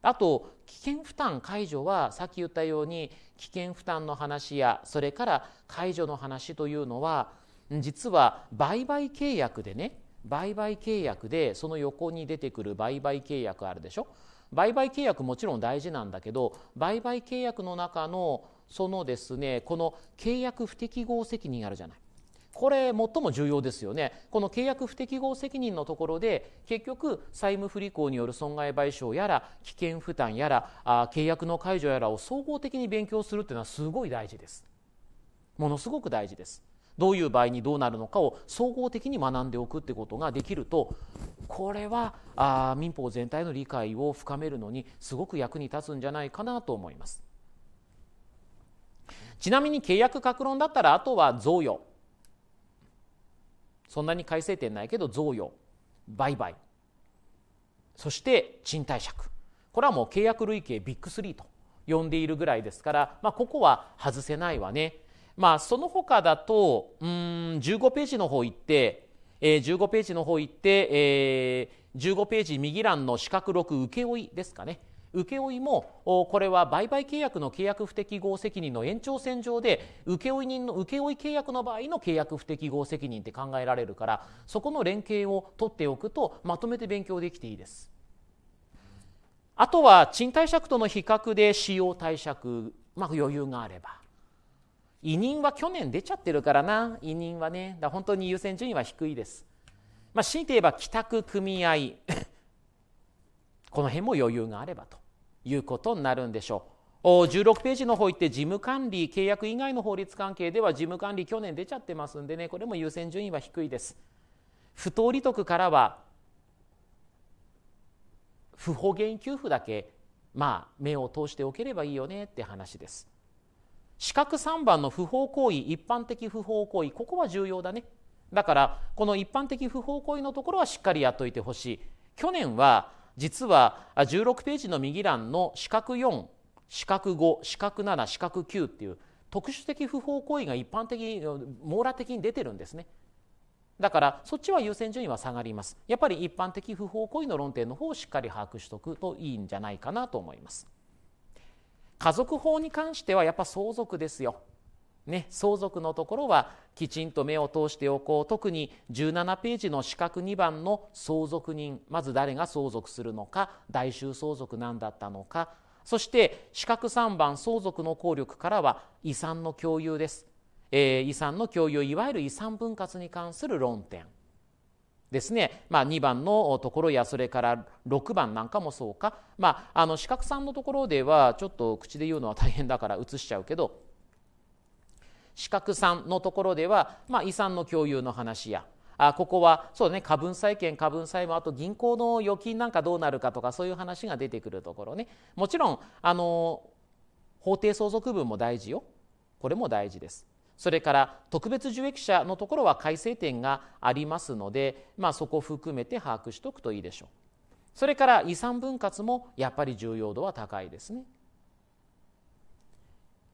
あと危険負担解除はさっき言ったように危険負担の話やそれから解除の話というのは実は売買契約でね売買契約でその横に出てくる売買契約あるでしょ売買契約もちろん大事なんだけど売買契約の中のそのですねこの契約不適合責任あるじゃないこれ最も重要ですよねこの契約不適合責任のところで結局債務不履行による損害賠償やら危険負担やらあ契約の解除やらを総合的に勉強するっていうのはすごい大事ですものすごく大事ですどういう場合にどうなるのかを総合的に学んでおくってことができるとこれはあ民法全体の理解を深めるのにすごく役に立つんじゃないかなと思いますちなみに契約格論だったらあとは贈与そんなに改正点ないけど贈与売買そして賃貸借これはもう契約累計ビッグ3と呼んでいるぐらいですから、まあ、ここは外せないわねまあ、その他だと、うん、15ページの方行って、えー、15ページの方行って、えー、15ページ右欄の四角6請負ですかね。請負もこれは売買契約の契約不適合責任の延長線上で請負人の請負契約の場合の契約不適合責任って考えられるからそこの連携を取っておくとまとめて勉強できていいです。あとは賃貸借との比較で使用貸借、まあ、余裕があれば。委任は去年出ちゃってるからな委任はねだ本当に優先順位は低いです、まあ、強いて言えば帰宅組合 この辺も余裕があればということになるんでしょう16ページの方行って事務管理契約以外の法律関係では事務管理去年出ちゃってますんでねこれも優先順位は低いです不当利得からは不法険給付だけまあ目を通しておければいいよねって話です四角3番の不法行為一般的不法行為ここは重要だねだからこの一般的不法行為のところはしっかりやっといてほしい去年は実は16ページの右欄の四角4四角5四角7四角9っていう特殊的不法行為が一般的に網羅的に出てるんですねだからそっちは優先順位は下がりますやっぱり一般的不法行為の論点の方をしっかり把握しておくといいんじゃないかなと思います家族法に関してはやっぱ相続ですよ。ね、相続のところはきちんと目を通しておこう特に17ページの四角2番の相続人まず誰が相続するのか代衆相続何だったのかそして四角3番相続の効力からは遺産の共有です、えー、遺産の共有いわゆる遺産分割に関する論点ですね、まあ、2番のところやそれから6番なんかもそうか、まあ、あの四角さんのところではちょっと口で言うのは大変だから写しちゃうけど四角さんのところでは、まあ、遺産の共有の話やあここはそうね過分債権過分債務あと銀行の預金なんかどうなるかとかそういう話が出てくるところねもちろんあの法定相続分も大事よこれも大事ですそれから特別受益者のところは改正点がありますので、まあ、そこを含めて把握しておくといいでしょうそれから遺産分割もやっぱり重要度は高いですね、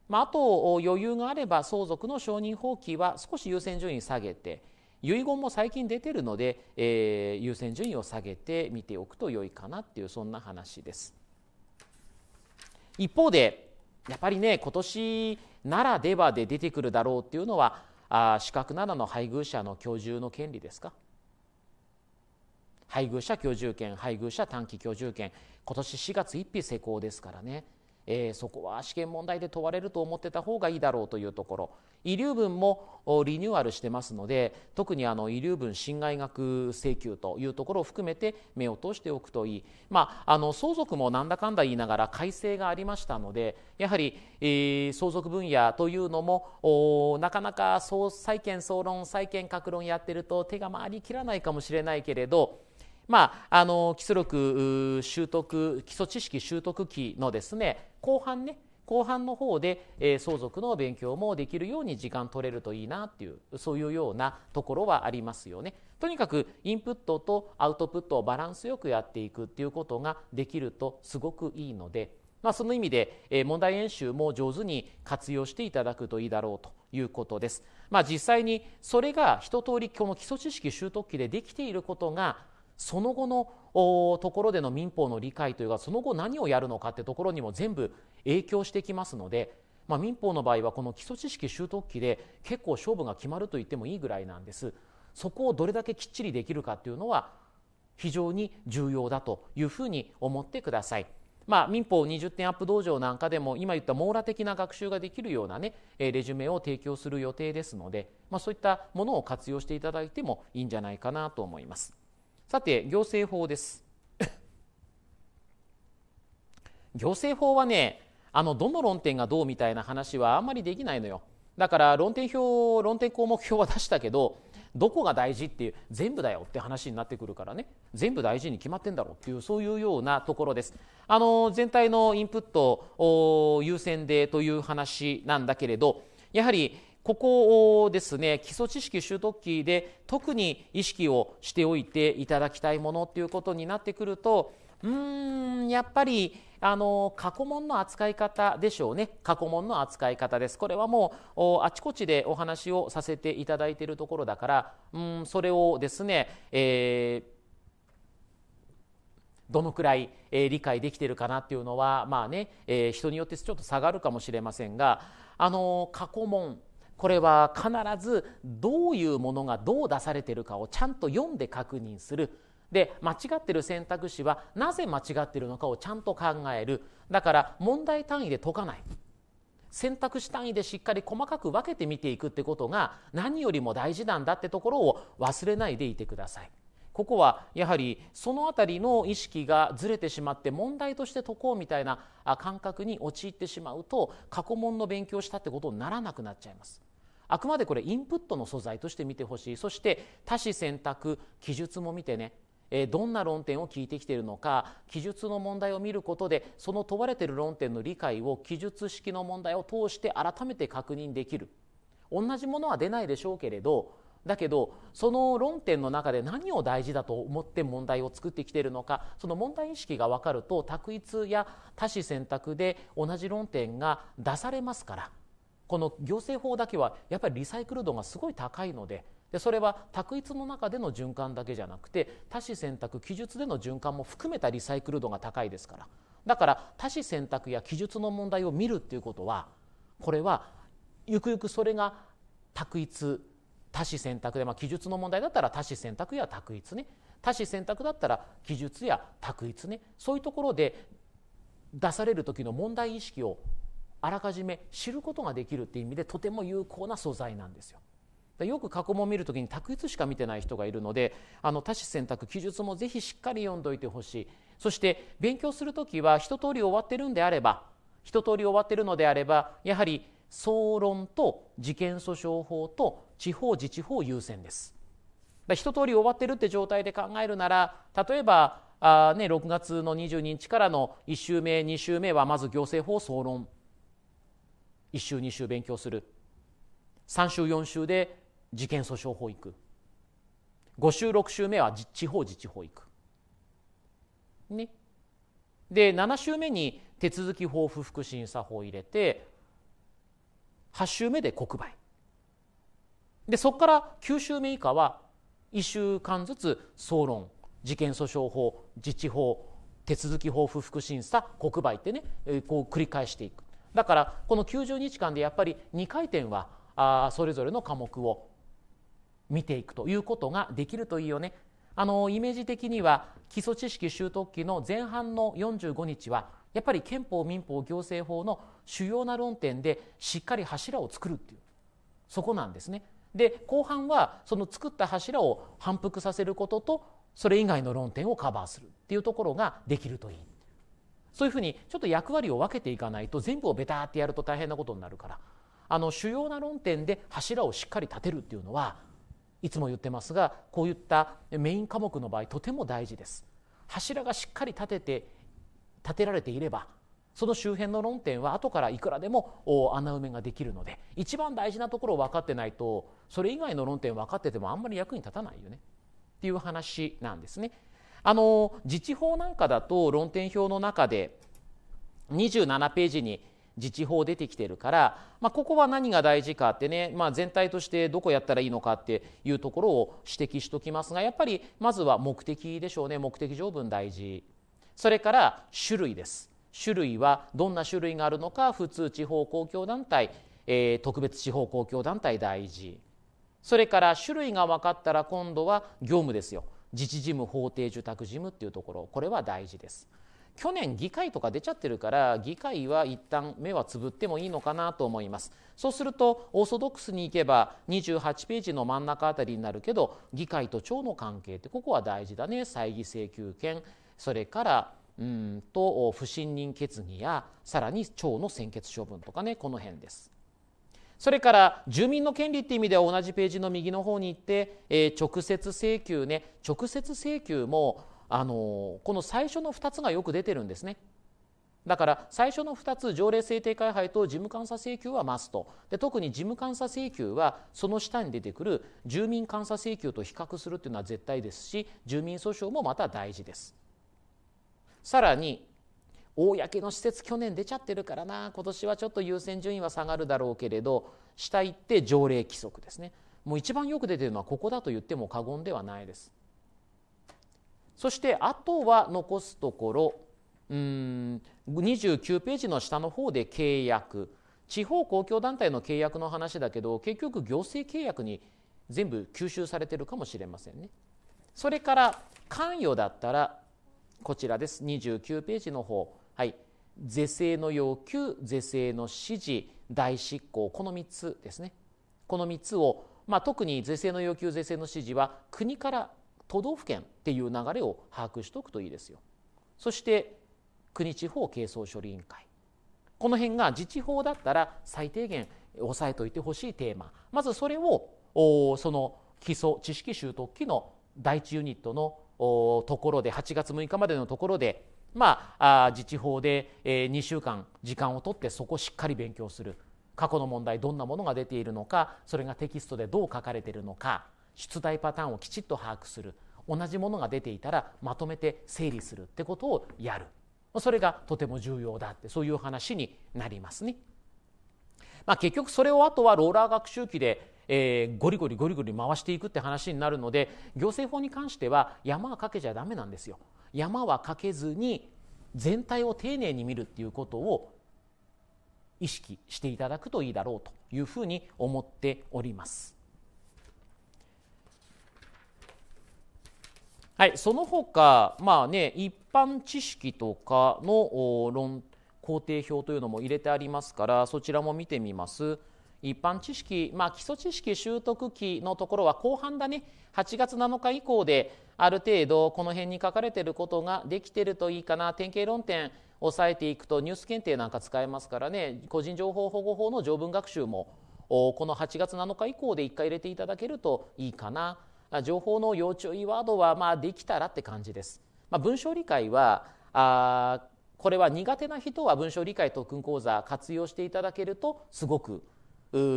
まあ、あと余裕があれば相続の承認放棄は少し優先順位下げて遺言も最近出てるので、えー、優先順位を下げて見ておくと良いかなっていうそんな話です一方でやっぱりね今年ならではで出てくるだろうっていうのはあ資格7の配偶者の居住の権利ですか配偶者居住権配偶者短期居住権今年4月1日施行ですからねえー、そこは試験問題で問われると思ってた方がいいだろうというところ遺留分もリニューアルしてますので特にあの遺留分侵害額請求というところを含めて目を通しておくといい、まあ、あの相続もなんだかんだ言いながら改正がありましたのでやはり、えー、相続分野というのもなかなか債権総論債権各論やってると手が回りきらないかもしれないけれどまあ、あの基礎力習得基礎知識習得期のですね後半ね後半の方で、えー、相続の勉強もできるように時間取れるといいなっていうそういうようなところはありますよね。とにかくインプットとアウトプットをバランスよくやっていくっていうことができるとすごくいいので、まあ、その意味で、えー、問題演習も上手に活用していただくといいだろうということです。まあ、実際にそれが一通りこの基礎知識習得期でできていることがその後のところでの民法の理解というかその後何をやるのかってところにも全部影響してきますので、まあ、民法の場合はこの基礎知識習得期で結構勝負が決まると言ってもいいぐらいなんですそこをどれだけきっちりできるかっていうのは非常に重要だというふうに思ってください。まあ、民法20点アップ道場なんかでも今言った網羅的な学習ができるような、ね、レジュメを提供する予定ですので、まあ、そういったものを活用していただいてもいいんじゃないかなと思います。さて、行政法です。行政法はね、あの、どの論点がどうみたいな話はあんまりできないのよ。だから論点表、論点項目表は出したけど、どこが大事っていう全部だよって話になってくるからね全部大事に決まってんだろうっていうそういうようなところですあの全体のインプットを優先でという話なんだけれどやはりここをですね、基礎知識習得期で特に意識をしておいていただきたいものっていうことになってくると、うーん、やっぱり、あの過去問の扱い方でしょうね過去問の扱い方ですこれはもうあちこちでお話をさせていただいているところだからうんそれをですね、えーどのくらい、えー、理解できてるかなっていうのはまあね、えー、人によってちょっと下がるかもしれませんがあの過去問これは必ずどういうものがどう出されてるかをちゃんと読んで確認するで間違ってる選択肢はなぜ間違ってるのかをちゃんと考えるだから問題単位で解かない選択肢単位でしっかり細かく分けて見ていくってことが何よりも大事なんだってところを忘れないでいてください。ここはやはりその辺りの意識がずれてしまって問題として解こうみたいな感覚に陥ってしまうと過去問の勉強したってことにならなくなっちゃいます。あくまでこれインプットの素材として見てほしいそして多子選択記述も見てねどんな論点を聞いてきているのか記述の問題を見ることでその問われている論点の理解を記述式の問題を通して改めて確認できる同じものは出ないでしょうけれどだけどその論点の中で何を大事だと思って問題を作ってきているのかその問題意識が分かると択一や多子選択で同じ論点が出されますからこの行政法だけはやっぱりリサイクル度がすごい高いのででそれは択一の中での循環だけじゃなくて多子選択記述での循環も含めたリサイクル度が高いですからだから多子選択や記述の問題を見るっていうことはこれはゆくゆくそれが択一多子選択で、まあ、記述の問題だったら多子選択や択一ね多子選択だったら記述や択一ねそういうところで出される時の問題意識をあらかじめ知ることができるっていう意味でとても有効な素材なんですよ。よく過去問を見るときに卓一しか見てない人がいるのであの多種選択記述もぜひしっかり読んどいてほしいそして勉強するときは一通り終わってるんであれば一通り終わってるのであればやはり総論と事件訴訟法と地方自治法優先です。一通り終わってるって状態で考えるなら例えばあ、ね、6月の22日からの1週目2週目はまず行政法総論1週2週勉強する3週4週で事件訴訟法行く5週6週目は地方自治法行くねで7週目に手続き法不服審査法入れて8週目で国賠でそこから9週目以下は1週間ずつ総論事件訴訟法自治法手続き法不服審査国賠ってねこう繰り返していくだからこの90日間でやっぱり2回転はあそれぞれの科目を見ていくということができるといいよね。あのイメージ的には基礎知識習得期の前半の45日はやっぱり憲法民法行政法の主要な論点でしっかり柱を作るっていうそこなんですね。で後半はその作った柱を反復させることとそれ以外の論点をカバーするっていうところができるといい。そういうふうにちょっと役割を分けていかないと全部をベターってやると大変なことになるからあの主要な論点で柱をしっかり立てるっていうのはいつも言ってますがこういったメイン科目の場合とても大事です。柱がしっかり立てて立てられていればその周辺の論点は後からいくらでも穴埋めができるので一番大事なところを分かってないとそれ以外の論点分かっててもあんまり役に立たないよねっていう話なんですね。あの自治法なんかだと論点表の中で27ページに自治法出てきてるから、まあ、ここは何が大事かってね、まあ、全体としてどこやったらいいのかっていうところを指摘しときますがやっぱりまずは目的でしょうね目的条文大事それから種類です種類はどんな種類があるのか普通地方公共団体、えー、特別地方公共団体大事それから種類が分かったら今度は業務ですよ自治事務法定受託事務っていうところこれは大事です去年議会とか出ちゃってるから議会は一旦目はつぶってもいいのかなと思いますそうするとオーソドックスに行けば28ページの真ん中あたりになるけど議会と町の関係ってここは大事だね再議請求権それからうんと不信任決議やさらに町の専決処分とかねこの辺です。それから住民の権利っていう意味では同じページの右の方に行って、えー、直接請求ね直接請求も、あのー、この最初の2つがよく出てるんですね。だから最初の2つ条例制定会廃と事務監査請求はマストで特に事務監査請求はその下に出てくる住民監査請求と比較するというのは絶対ですし住民訴訟もまた大事ですさらに公の施設去年出ちゃってるからな今年はちょっと優先順位は下がるだろうけれど下行って条例規則ですねもう一番よく出てるのはここだと言っても過言ではないですそしてあとは残すところうん29ページの下の方で契約地方公共団体の契約の話だけど結局行政契約に全部吸収されてるかもしれませんねそれから関与だったらこちらです29ページの方はい、是正の要求是正の指示代執行この3つですねこの3つを、まあ、特に是正の要求是正の指示は国から都道府県っていう流れを把握しておくといいですよ。そして国地方係争処理委員会この辺が自治法だったら最低限押さえておいてほしいテーマまずそれをその基礎知識習得期の第1ユニットのところで8月6日までのところでまあ、自治法で、え2週間時間を取ってそこをしっかり勉強する過去の問題どんなものが出ているのかそれがテキストでどう書かれているのか出題パターンをきちっと把握する同じものが出ていたらまとめて整理するってことをやるそれがとても重要だってそういう話になりますね。まあ、結局それをあとはローラー学習機でえゴリゴリゴリゴリ回していくって話になるので行政法に関しては山はかけちゃダメなんですよ山はかけずに全体を丁寧に見るっていうことを意識していただくといいだろうというふうに思っております。はい、その他、まあね、一般知識とかの論工程表というのも入れてありますからそちらも見てみます。一般知識、まあ、基礎知識習得期のところは後半だね8月7日以降である程度この辺に書かれていることができてるといいかな典型論点押さえていくとニュース検定なんか使えますからね個人情報保護法の条文学習もこの8月7日以降で1回入れていただけるといいかな情報の要注意ワードはまあできたらって感じです、まあ、文章理解はあこれは苦手な人は文章理解特訓講座活用していただけるとすごく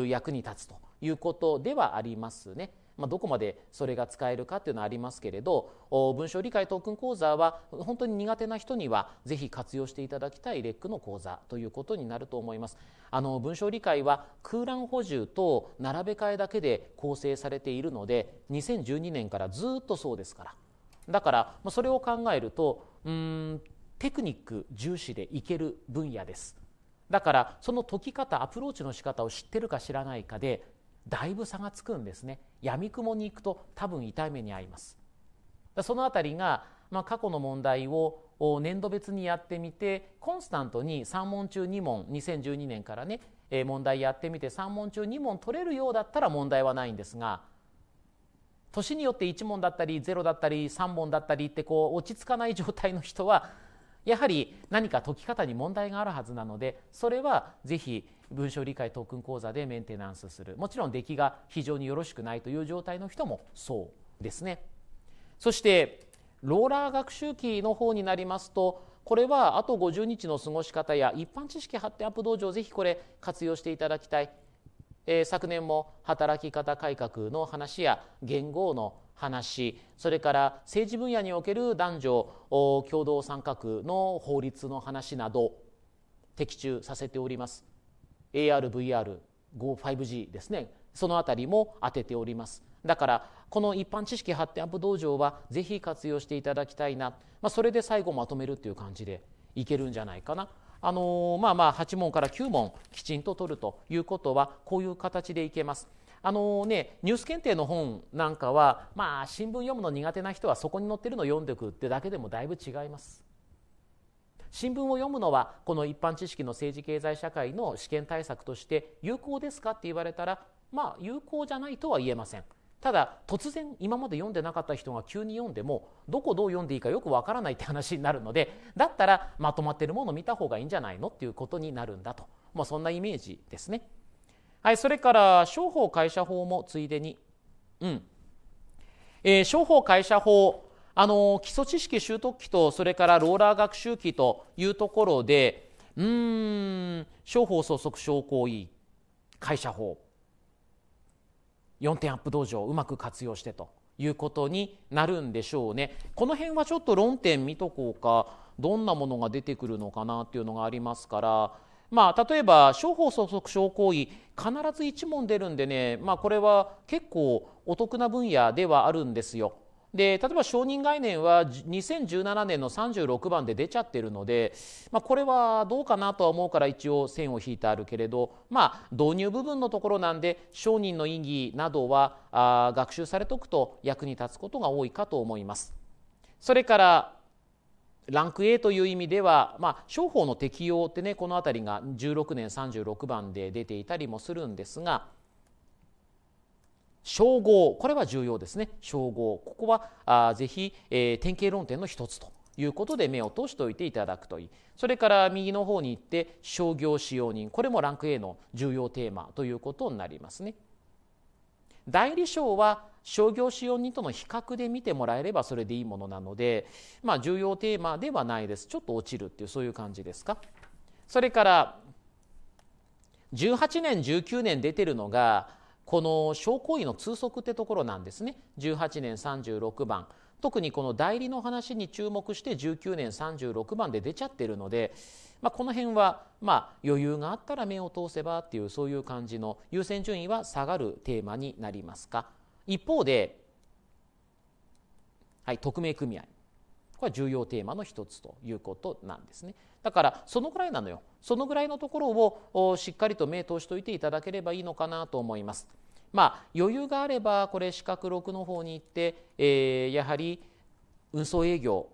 役に立つということではありますね。まあ、どこまでそれが使えるかというのはありますけれど文章理解トークン講座は本当に苦手な人にはぜひ活用していただきたいレックの講座ということになると思いますあの文章理解は空欄補充と並べ替えだけで構成されているので2012年からずっとそうですからだからそれを考えるとうんテクニック重視でいける分野ですだからその解き方アプローチの仕方を知ってるか知らないかでだいぶ差がつくんですね闇雲に行くと多分痛い目に遭いますそのあたりが、まあ、過去の問題を年度別にやってみてコンスタントに3問中2問2012年からね問題やってみて3問中2問取れるようだったら問題はないんですが年によって1問だったり0だったり3問だったりってこう落ち着かない状態の人はやはり何か解き方に問題があるはずなのでそれはぜひ文章理解特訓講座でメンテナンスするもちろん出来が非常によろしくないという状態の人もそうですねそしてローラー学習期の方になりますとこれはあと50日の過ごし方や一般知識発展アップ道場ぜひこれ活用していただきたいえー、昨年も働き方改革の話や元号の話それから政治分野における男女共同参画の法律の話など的中させております ARVR5G ですねそのあたりも当てておりますだからこの一般知識発展アップ道場はぜひ活用していただきたいな、まあ、それで最後まとめるっていう感じでいけるんじゃないかなあのまあまあ8問から9問きちんと取るということはこういう形でいけます。あのね、ニュース検定の本なんかは、まあ、新聞読むの苦手な人はそこに載ってるのを読んでいくってだけでもだいぶ違います。新聞を読むのはこの一般知識の政治経済社会の試験対策として有効ですかって言われたらまあ有効じゃないとは言えません。ただ突然今まで読んでなかった人が急に読んでもどこどう読んでいいかよくわからないって話になるのでだったらまとまってるものを見た方がいいんじゃないのっていうことになるんだと、まあ、そんなイメージですね。はい、それから商法会社法もついでに、うんえー、商法会社法あの基礎知識習得期とそれからローラー学習期というところでうん商法相続商行委。会社法4点アップ道場をうまく活用してということになるんでしょうね。この辺はちょっと論点見とこうかどんなものが出てくるのかなっていうのがありますから。まあ、例えば、商法相続証行為、必ず1問出るんでね、まあ、これは結構お得な分野ではあるんですよ。で例えば承認概念は2017年の36番で出ちゃってるので、まあ、これはどうかなとは思うから一応線を引いてあるけれど、まあ、導入部分のところなんで承認の意義などはあ学習されておくと役に立つことが多いかと思います。それからランク A という意味では、まあ、商法の適用ってねこの辺りが16年36番で出ていたりもするんですが称号これは重要ですね称号ここはあぜひ、えー、典型論点の一つということで目を通しておいていただくといいそれから右の方に行って商業使用人これもランク A の重要テーマということになりますね代理賞は商業使用人との比較で見てもらえればそれでいいものなので、まあ、重要テーマではないですちょっと落ちるっていうそういう感じですかそれから18年19年出てるのがこの証行為の通則ってところなんですね18年36番特にこの代理の話に注目して19年36番で出ちゃってるので、まあ、この辺はま余裕があったら目を通せばっていうそういう感じの優先順位は下がるテーマになりますか一方で、はい、匿名組合は重要テーマの一つということなんですね。だからそのぐらいなのよ。そのぐらいのところをしっかりと目通しておいていただければいいのかなと思います。まあ余裕があればこれ資格6の方に行って、えー、やはり運送営業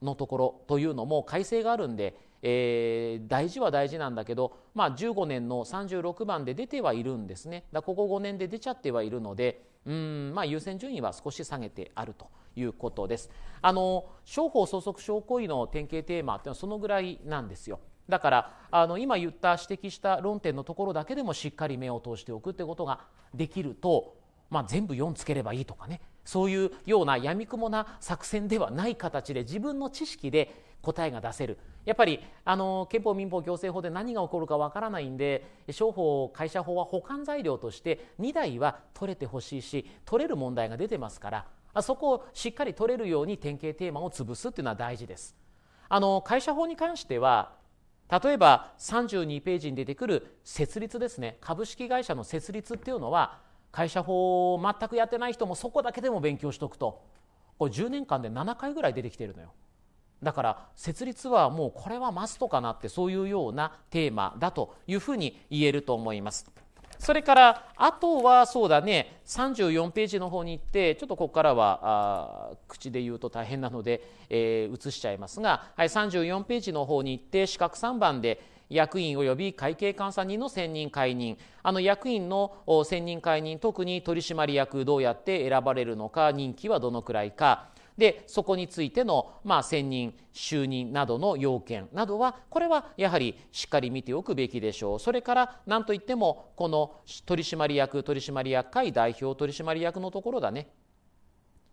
のところというのも改正があるんでえー、大事は大事なんだけど、まあ、15年の36番で出てはいるんですねだここ5年で出ちゃってはいるのでうん、まあ、優先順位は少し下げてあるということですあの商法相続症行為の典型テーマっていうのはそのぐらいなんですよだからあの今言った指摘した論点のところだけでもしっかり目を通しておくってことができると、まあ、全部4つければいいとかねそういうようなやみくもな作戦ではない形で自分の知識で答えが出せるやっぱりあの憲法民法行政法で何が起こるかわからないんで商法会社法は保管材料として2台は取れてほしいし取れる問題が出てますからそこをしっかり取れるように典型テーマを潰すっていうのは大事です。あの会社法に関しては例えば32ページに出てくる設立ですね株式会社の設立っていうのは会社法を全くやってない人もそこだけでも勉強しとくとこれ10年間で7回ぐらい出てきてるのよ。だから設立はもうこれはマストかなってそういうようなテーマだというふうに言えると思います。それからあとはそうだね34ページの方に行ってちょっとここからはあ口で言うと大変なので、えー、移しちゃいますが、はい、34ページの方に行って四角3番で役員及び会計監査人の選任解任あの役員の選任解任特に取締役どうやって選ばれるのか任期はどのくらいかでそこについての、まあ、選任就任などの要件などはこれはやはりしっかり見ておくべきでしょうそれから何といってもこの取締役取締役会代表取締役のところだね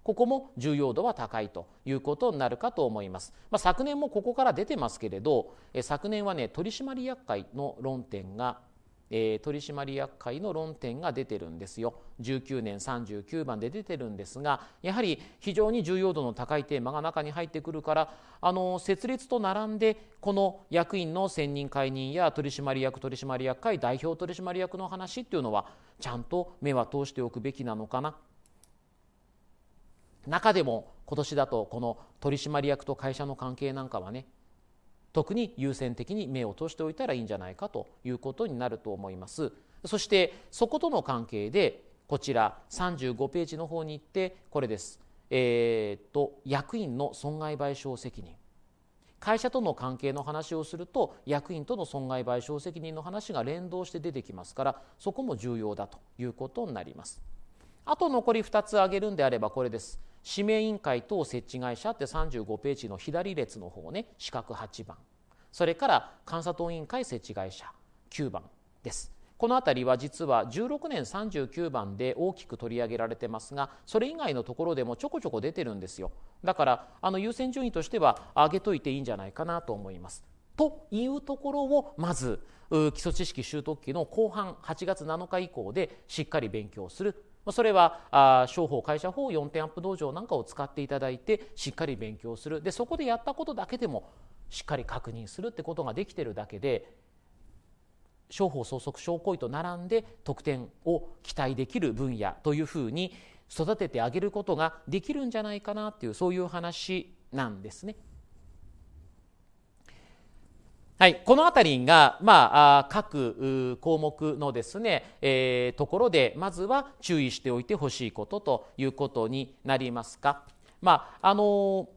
ここも重要度は高いということになるかと思います。まあ、昨年もここから出てますけれど、え昨年はね取締役会の論点がえー、取締役会の論点が出てるんですよ19年39番で出てるんですがやはり非常に重要度の高いテーマが中に入ってくるからあの設立と並んでこの役員の選任解任や取締役取締役会代表取締役の話っていうのはちゃんと目は通しておくべきなのかな中でも今年だとこの取締役と会社の関係なんかはね特に優先的に目を通しておいたらいいんじゃないかということになると思いますそしてそことの関係でこちら35ページの方に行ってこれですえー、っと役員の損害賠償責任会社との関係の話をすると役員との損害賠償責任の話が連動して出てきますからそこも重要だということになりますあと残り2つ挙げるんであればこれです指名委員会等設置会社って35ページの左列の方ね四角8番それから監査等委員会設置会社9番ですこの辺りは実は16年39番で大きく取り上げられてますがそれ以外のところでもちょこちょこ出てるんですよだからあの優先順位としては上げといていいんじゃないかなと思いますというところをまず基礎知識習得期の後半8月7日以降でしっかり勉強するそれは商法会社法4点アップ道場なんかを使っていただいてしっかり勉強するでそこでやったことだけでもしっかり確認するってことができてるだけで商法相続商行為と並んで得点を期待できる分野というふうに育ててあげることができるんじゃないかなっていうそういう話なんですね。はい、この辺りが、まあ、各項目のですね、えー、ところでまずは注意しておいてほしいことということになりますか。まあ、あの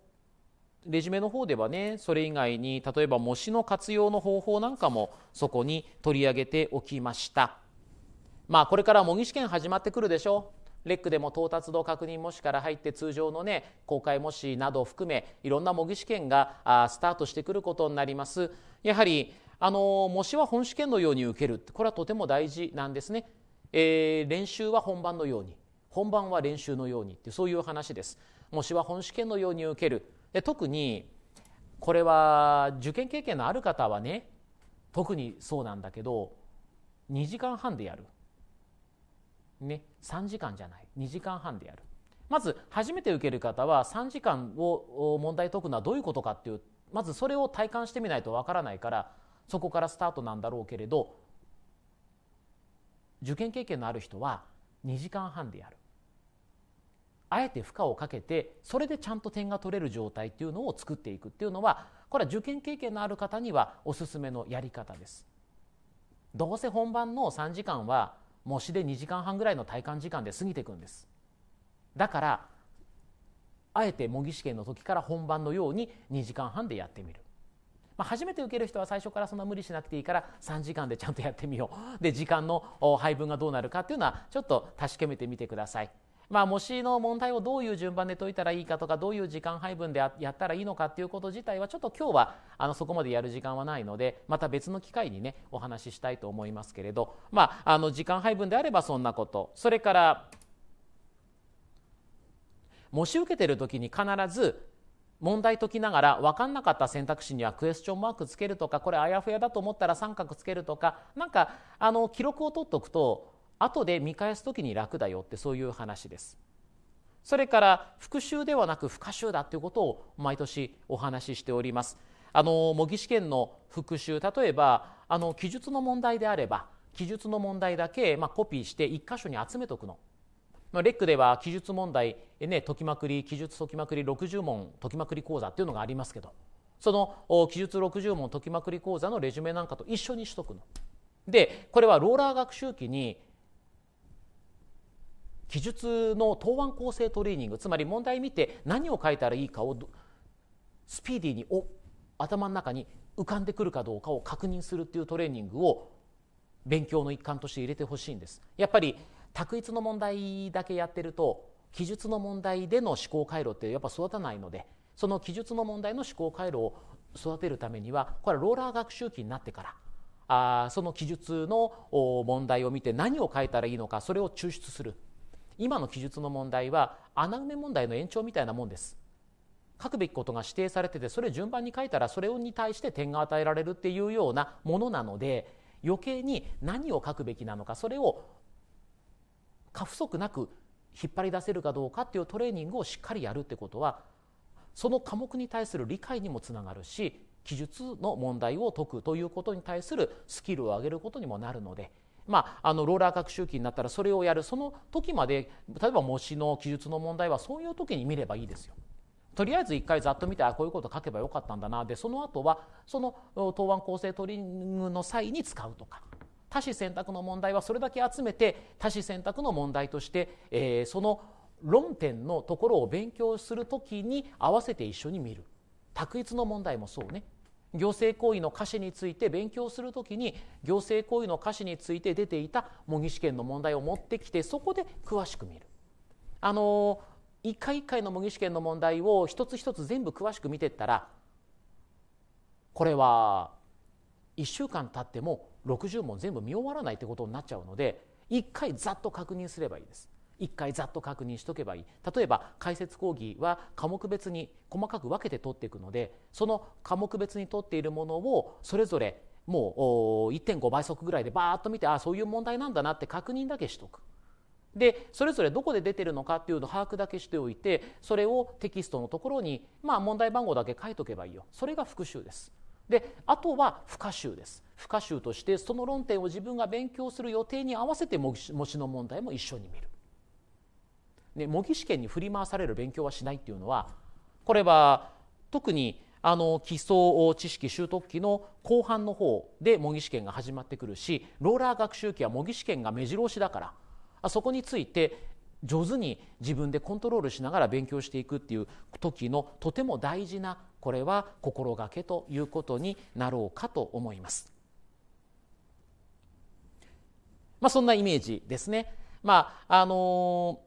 レジュメの方ではねそれ以外に例えば模試の活用の方法なんかもそこに取り上げておきました。まあ、これから模擬試験始まってくるでしょう。レックでも到達度確認模試から入って通常のね公開模試などを含めいろんな模擬試験がスタートしてくることになりますやはりあの模試は本試験のように受けるこれはとても大事なんですね、えー、練習は本番のように本番は練習のようにってそういう話です模試は本試験のように受けるで特にこれは受験経験のある方はね特にそうなんだけど2時間半でやるね、3時間じゃない2時間半でやるまず初めて受ける方は3時間を問題解くのはどういうことかっていうまずそれを体感してみないとわからないからそこからスタートなんだろうけれど受験経験のある人は2時間半でやるあえて負荷をかけてそれでちゃんと点が取れる状態っていうのを作っていくっていうのはこれは受験経験のある方にはおすすめのやり方です。どうせ本番の3時間は模試で2時間半ぐらいの体感時間で過ぎていくんですだからあえて模擬試験の時から本番のように2時間半でやってみる、まあ、初めて受ける人は最初からそんな無理しなくていいから3時間でちゃんとやってみようで時間の配分がどうなるかっていうのはちょっと確かめてみてくださいまあ、模試の問題をどういう順番で解いたらいいかとかどういう時間配分でやったらいいのかっていうこと自体はちょっと今日はあのそこまでやる時間はないのでまた別の機会にねお話ししたいと思いますけれど、まあ、あの時間配分であればそんなことそれから模試受けてる時に必ず問題解きながら分かんなかった選択肢にはクエスチョンマークつけるとかこれあやふやだと思ったら三角つけるとかなんかあの記録を取っておくと後で見返す時に楽だよってそういう話です。それから復習ではなく不可習だということを毎年お話ししております。あの模擬試験の復習例えばあの記述の問題であれば記述の問題だけ、まあ、コピーして1箇所に集めておくの。まあ、レックでは記述問題、ね、解きまくり記述解きまくり60問解きまくり講座っていうのがありますけどその記述60問解きまくり講座のレジュメなんかと一緒にしとくの。でこれはローラー学習期に記述の答案構成トレーニングつまり問題見て何を書いたらいいかをスピーディーにお頭の中に浮かんでくるかどうかを確認するっていうトレーニングを勉強の一環として入れてほしいんです。やっぱり択一の問題だけやってると記述の問題での思考回路ってやっぱ育たないのでその記述の問題の思考回路を育てるためにはこれはローラー学習期になってからあその記述の問題を見て何を書いたらいいのかそれを抽出する今の記述の問題は穴埋め問題の延長みたいなもんです書くべきことが指定されててそれ順番に書いたらそれに対して点が与えられるっていうようなものなので余計に何を書くべきなのかそれを過不足なく引っ張り出せるかどうかっていうトレーニングをしっかりやるってことはその科目に対する理解にもつながるし記述の問題を解くということに対するスキルを上げることにもなるので。まあ、あのローラー学習機になったらそれをやるその時まで例えば模試の記述の問題はそういう時に見ればいいですよ。とりあえず一回ざっと見てあこういうこと書けばよかったんだなでその後はその答案構成トリングの際に使うとか多子選択の問題はそれだけ集めて多子選択の問題として、えー、その論点のところを勉強する時に合わせて一緒に見る。択一の問題もそうね行政行為の歌詞について勉強する時に行政行為の歌詞について出ていた模擬試験の問題を持ってきてそこで詳しく見る。あの一回一回の模擬試験の問題を一つ一つ全部詳しく見てったらこれは1週間経っても60問全部見終わらないってことになっちゃうので一回ざっと確認すればいいです。一回ざっと確認しとけばいい例えば解説講義は科目別に細かく分けて取っていくのでその科目別に取っているものをそれぞれもう1.5倍速ぐらいでバーッと見てああそういう問題なんだなって確認だけしとく。でそれぞれどこで出てるのかっていうのを把握だけしておいてそれをテキストのところに、まあ、問題番号だけ書いとけばいいよそれが復習です。であとは不可習です不可習としてその論点を自分が勉強する予定に合わせて模試の問題も一緒に見るね、模擬試験に振り回される勉強はしないっていうのはこれは特にあの基礎知識習得期の後半の方で模擬試験が始まってくるしローラー学習期は模擬試験が目白押しだからそこについて上手に自分でコントロールしながら勉強していくっていう時のとても大事なこれは心がけということになろうかと思います。まあ、そんなイメージですね。まああの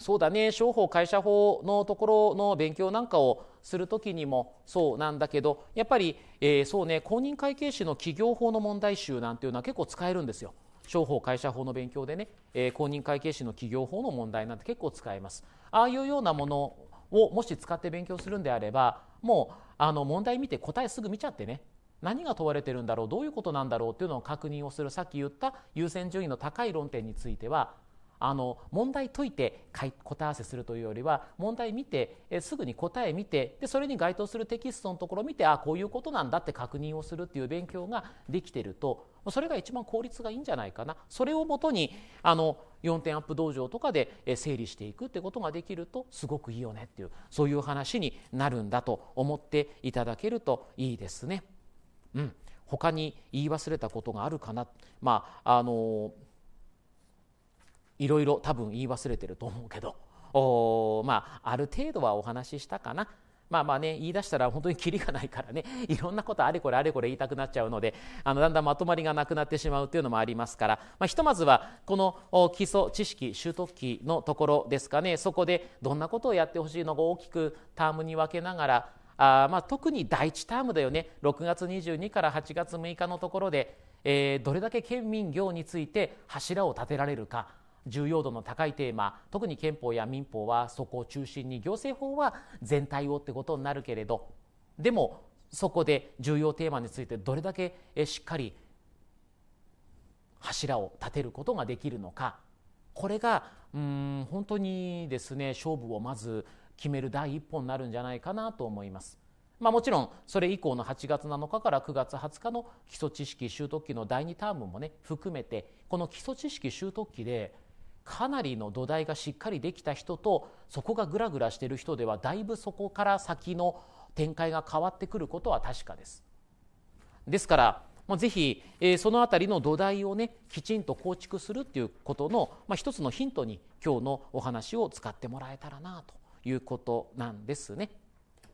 そうだね商法会社法のところの勉強なんかをする時にもそうなんだけどやっぱり、えー、そうね公認会計士の企業法の問題集なんていうのは結構使えるんですよ。商法会社法の勉強でね、えー、公認会計士の企業法の問題なんて結構使えます。ああいうようなものをもし使って勉強するんであればもうあの問題見て答えすぐ見ちゃってね何が問われてるんだろうどういうことなんだろうっていうのを確認をするさっき言った優先順位の高い論点についてはあの問題解いて答え合わせするというよりは問題見てすぐに答え見てでそれに該当するテキストのところを見てあこういうことなんだって確認をするっていう勉強ができているとそれが一番効率がいいんじゃないかなそれをもとにあの4点アップ道場とかで整理していくってことができるとすごくいいよねっていうそういう話になるんだと思っていただけるといいですね。うん、他に言い忘れたことがあるかな、まああのーいろいろ多分言い忘れてると思うけどお、まあ、ある程度はお話ししたかな。まあまあね、言い出したら本当にキリがないからね、いろんなことあれこれあれこれ言いたくなっちゃうので、あのだんだんまとまりがなくなってしまうというのもありますから、まあ、ひとまずはこの基礎知識習得期のところですかね、そこでどんなことをやってほしいのか大きくタームに分けながら、あまあ特に第1タームだよね、6月22から8月6日のところで、えー、どれだけ県民業について柱を立てられるか。重要度の高いテーマ特に憲法や民法はそこを中心に行政法は全体をってことになるけれどでもそこで重要テーマについてどれだけしっかり柱を立てることができるのかこれがうん本当にですね勝負をまず決める第一歩になるんじゃないかなと思います。まあ、もちろんそれ以降の8月7日から9月20日の基礎知識習得期の第2タームもね含めてこの基礎知識習得期でかなりの土台がしっかりできた人とそこがグラグラしてる人ではだいぶそこから先の展開が変わってくることは確かです。ですからぜひ、えー、そのあたりの土台をねきちんと構築するっていうことの、まあ、一つのヒントに今日のお話を使ってもらえたらなということなんですね。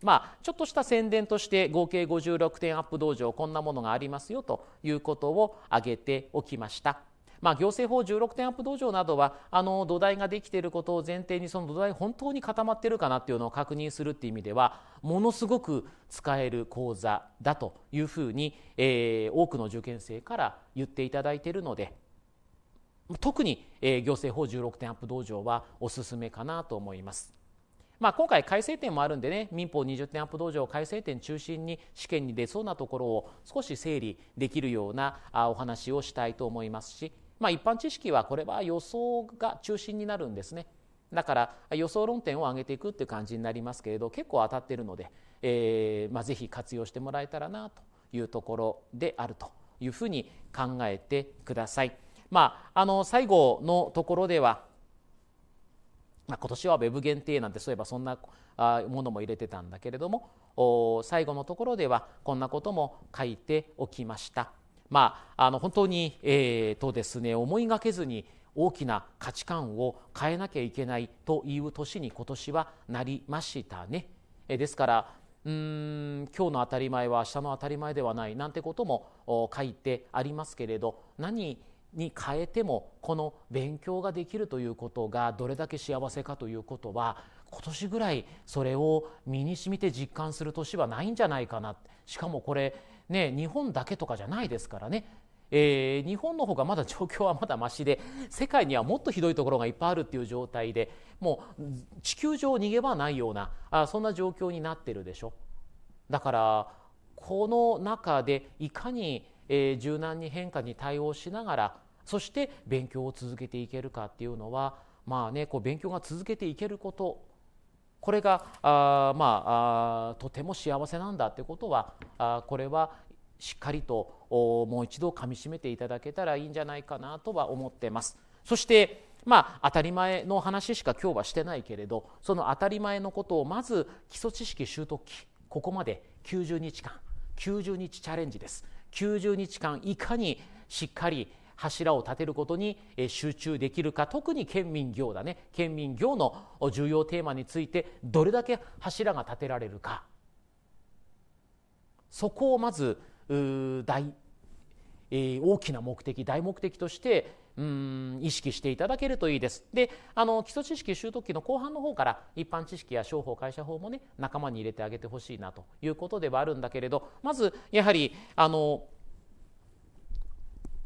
まあ、ちょっとした宣伝として合計56点アップ道場こんなものがありますよということを挙げておきました。まあ、行政法16点アップ道場などはあの土台ができていることを前提にその土台本当に固まってるかなっていうのを確認するっていう意味ではものすごく使える講座だというふうに、えー、多くの受験生から言っていただいているので特に、えー、行政法16点アップ道場はおすすめかなと思います。まあ、今回改正点もあるんでね民法20点アップ道場改正点中心に試験に出そうなところを少し整理できるようなお話をしたいと思いますしまあ、一般知識はこれは予想が中心になるんですねだから予想論点を上げていくっていう感じになりますけれど結構当たってるので、えーまあ、ぜひ活用してもらえたらなというところであるというふうに考えてください。まあ、あの最後のところでは、まあ、今年は Web 限定なんてそういえばそんなものも入れてたんだけれども最後のところではこんなことも書いておきました。まあ、あの本当に、えーとですね、思いがけずに大きな価値観を変えなきゃいけないという年に今年はなりましたね。えですからうーん今日の当たり前は明日の当たり前ではないなんてことも書いてありますけれど何に変えてもこの勉強ができるということがどれだけ幸せかということは今年ぐらいそれを身にしみて実感する年はないんじゃないかなしかもこれね、日本だけとかじゃないですからねえー、日本の方がまだ状況はまだましで世界にはもっとひどいところがいっぱいあるっていう状態でもう地球上逃げ場ないようなあそんな状況になってるでしょだからこの中でいかに、えー、柔軟に変化に対応しながらそして勉強を続けていけるかっていうのはまあねこう勉強が続けていけることこれがあ、まあ、あとても幸せなんだということはあこれはしっかりともう一度かみしめていただけたらいいんじゃないかなとは思ってます。そしてまあ、当たり前の話しか今日はしてないけれどその当たり前のことをまず基礎知識習得期ここまで90日間90日チャレンジです90日間いかにしっかり柱を立てることに集中できるか特に県民業だね県民業の重要テーマについてどれだけ柱が立てられるかそこをまず大、え大きな目的大目的としてうん意識していただけるといいです。であの基礎知識習得期の後半の方から一般知識や商法会社法もね仲間に入れてあげてほしいなということではあるんだけれどまずやはりあの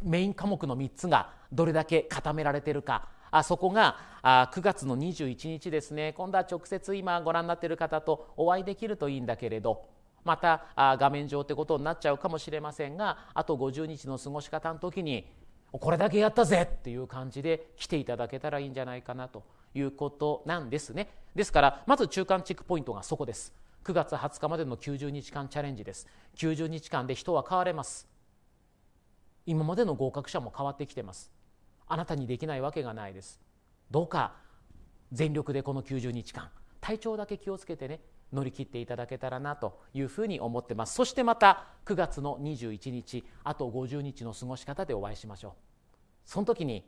メイン科目の3つがどれだけ固められてるかあそこがあ9月の21日ですね今度は直接今ご覧になっている方とお会いできるといいんだけれどまたあ画面上ってことになっちゃうかもしれませんがあと50日の過ごし方の時にこれだけやったぜっていう感じで来ていただけたらいいんじゃないかなということなんですねですからまず中間チェックポイントがそこです9月20日までの90日間チャレンジです90日間で人は変われます今までの合格者も変わってきてますあなたにできないわけがないですどうか全力でこの90日間体調だけ気をつけてね乗り切っていただけたらなというふうに思ってますそしてまた9月の21日あと50日の過ごし方でお会いしましょうその時に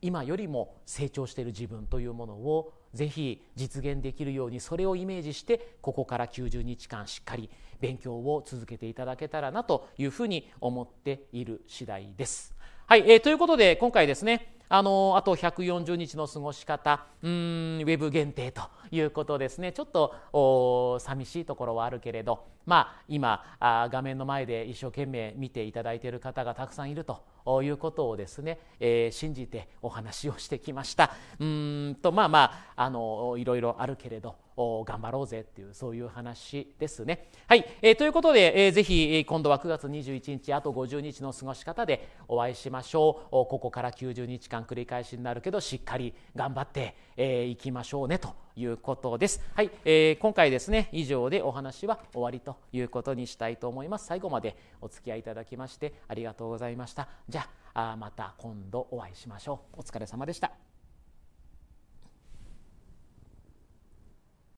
今よりも成長している自分というものをぜひ実現できるようにそれをイメージしてここから90日間しっかり勉強を続けていただけたらなというふうに思っている次第です。はい、えー、ということで今回ですねあのあと140日の過ごし方うんウェブ限定ということですねちょっと寂しいところはあるけれど、まあ、今あ画面の前で一生懸命見ていただいている方がたくさんいるということをですね、えー、信じてお話をしてきましたうんとまあまああのいろいろあるけれど頑張ろうぜっていうそういう話ですね。はい、えー、ということで、えー、ぜひ今度は9月21日あと50日の過ごし方でお会いしましょうここから90日間繰り返しになるけどしっかり頑張ってい、えー、きましょうねということです。はい、えー、今回ですね以上でお話は終わりということにしたいと思います。最後までお付き合いいただきましてありがとうございました。じゃあまた今度お会いしましょう。お疲れ様でした。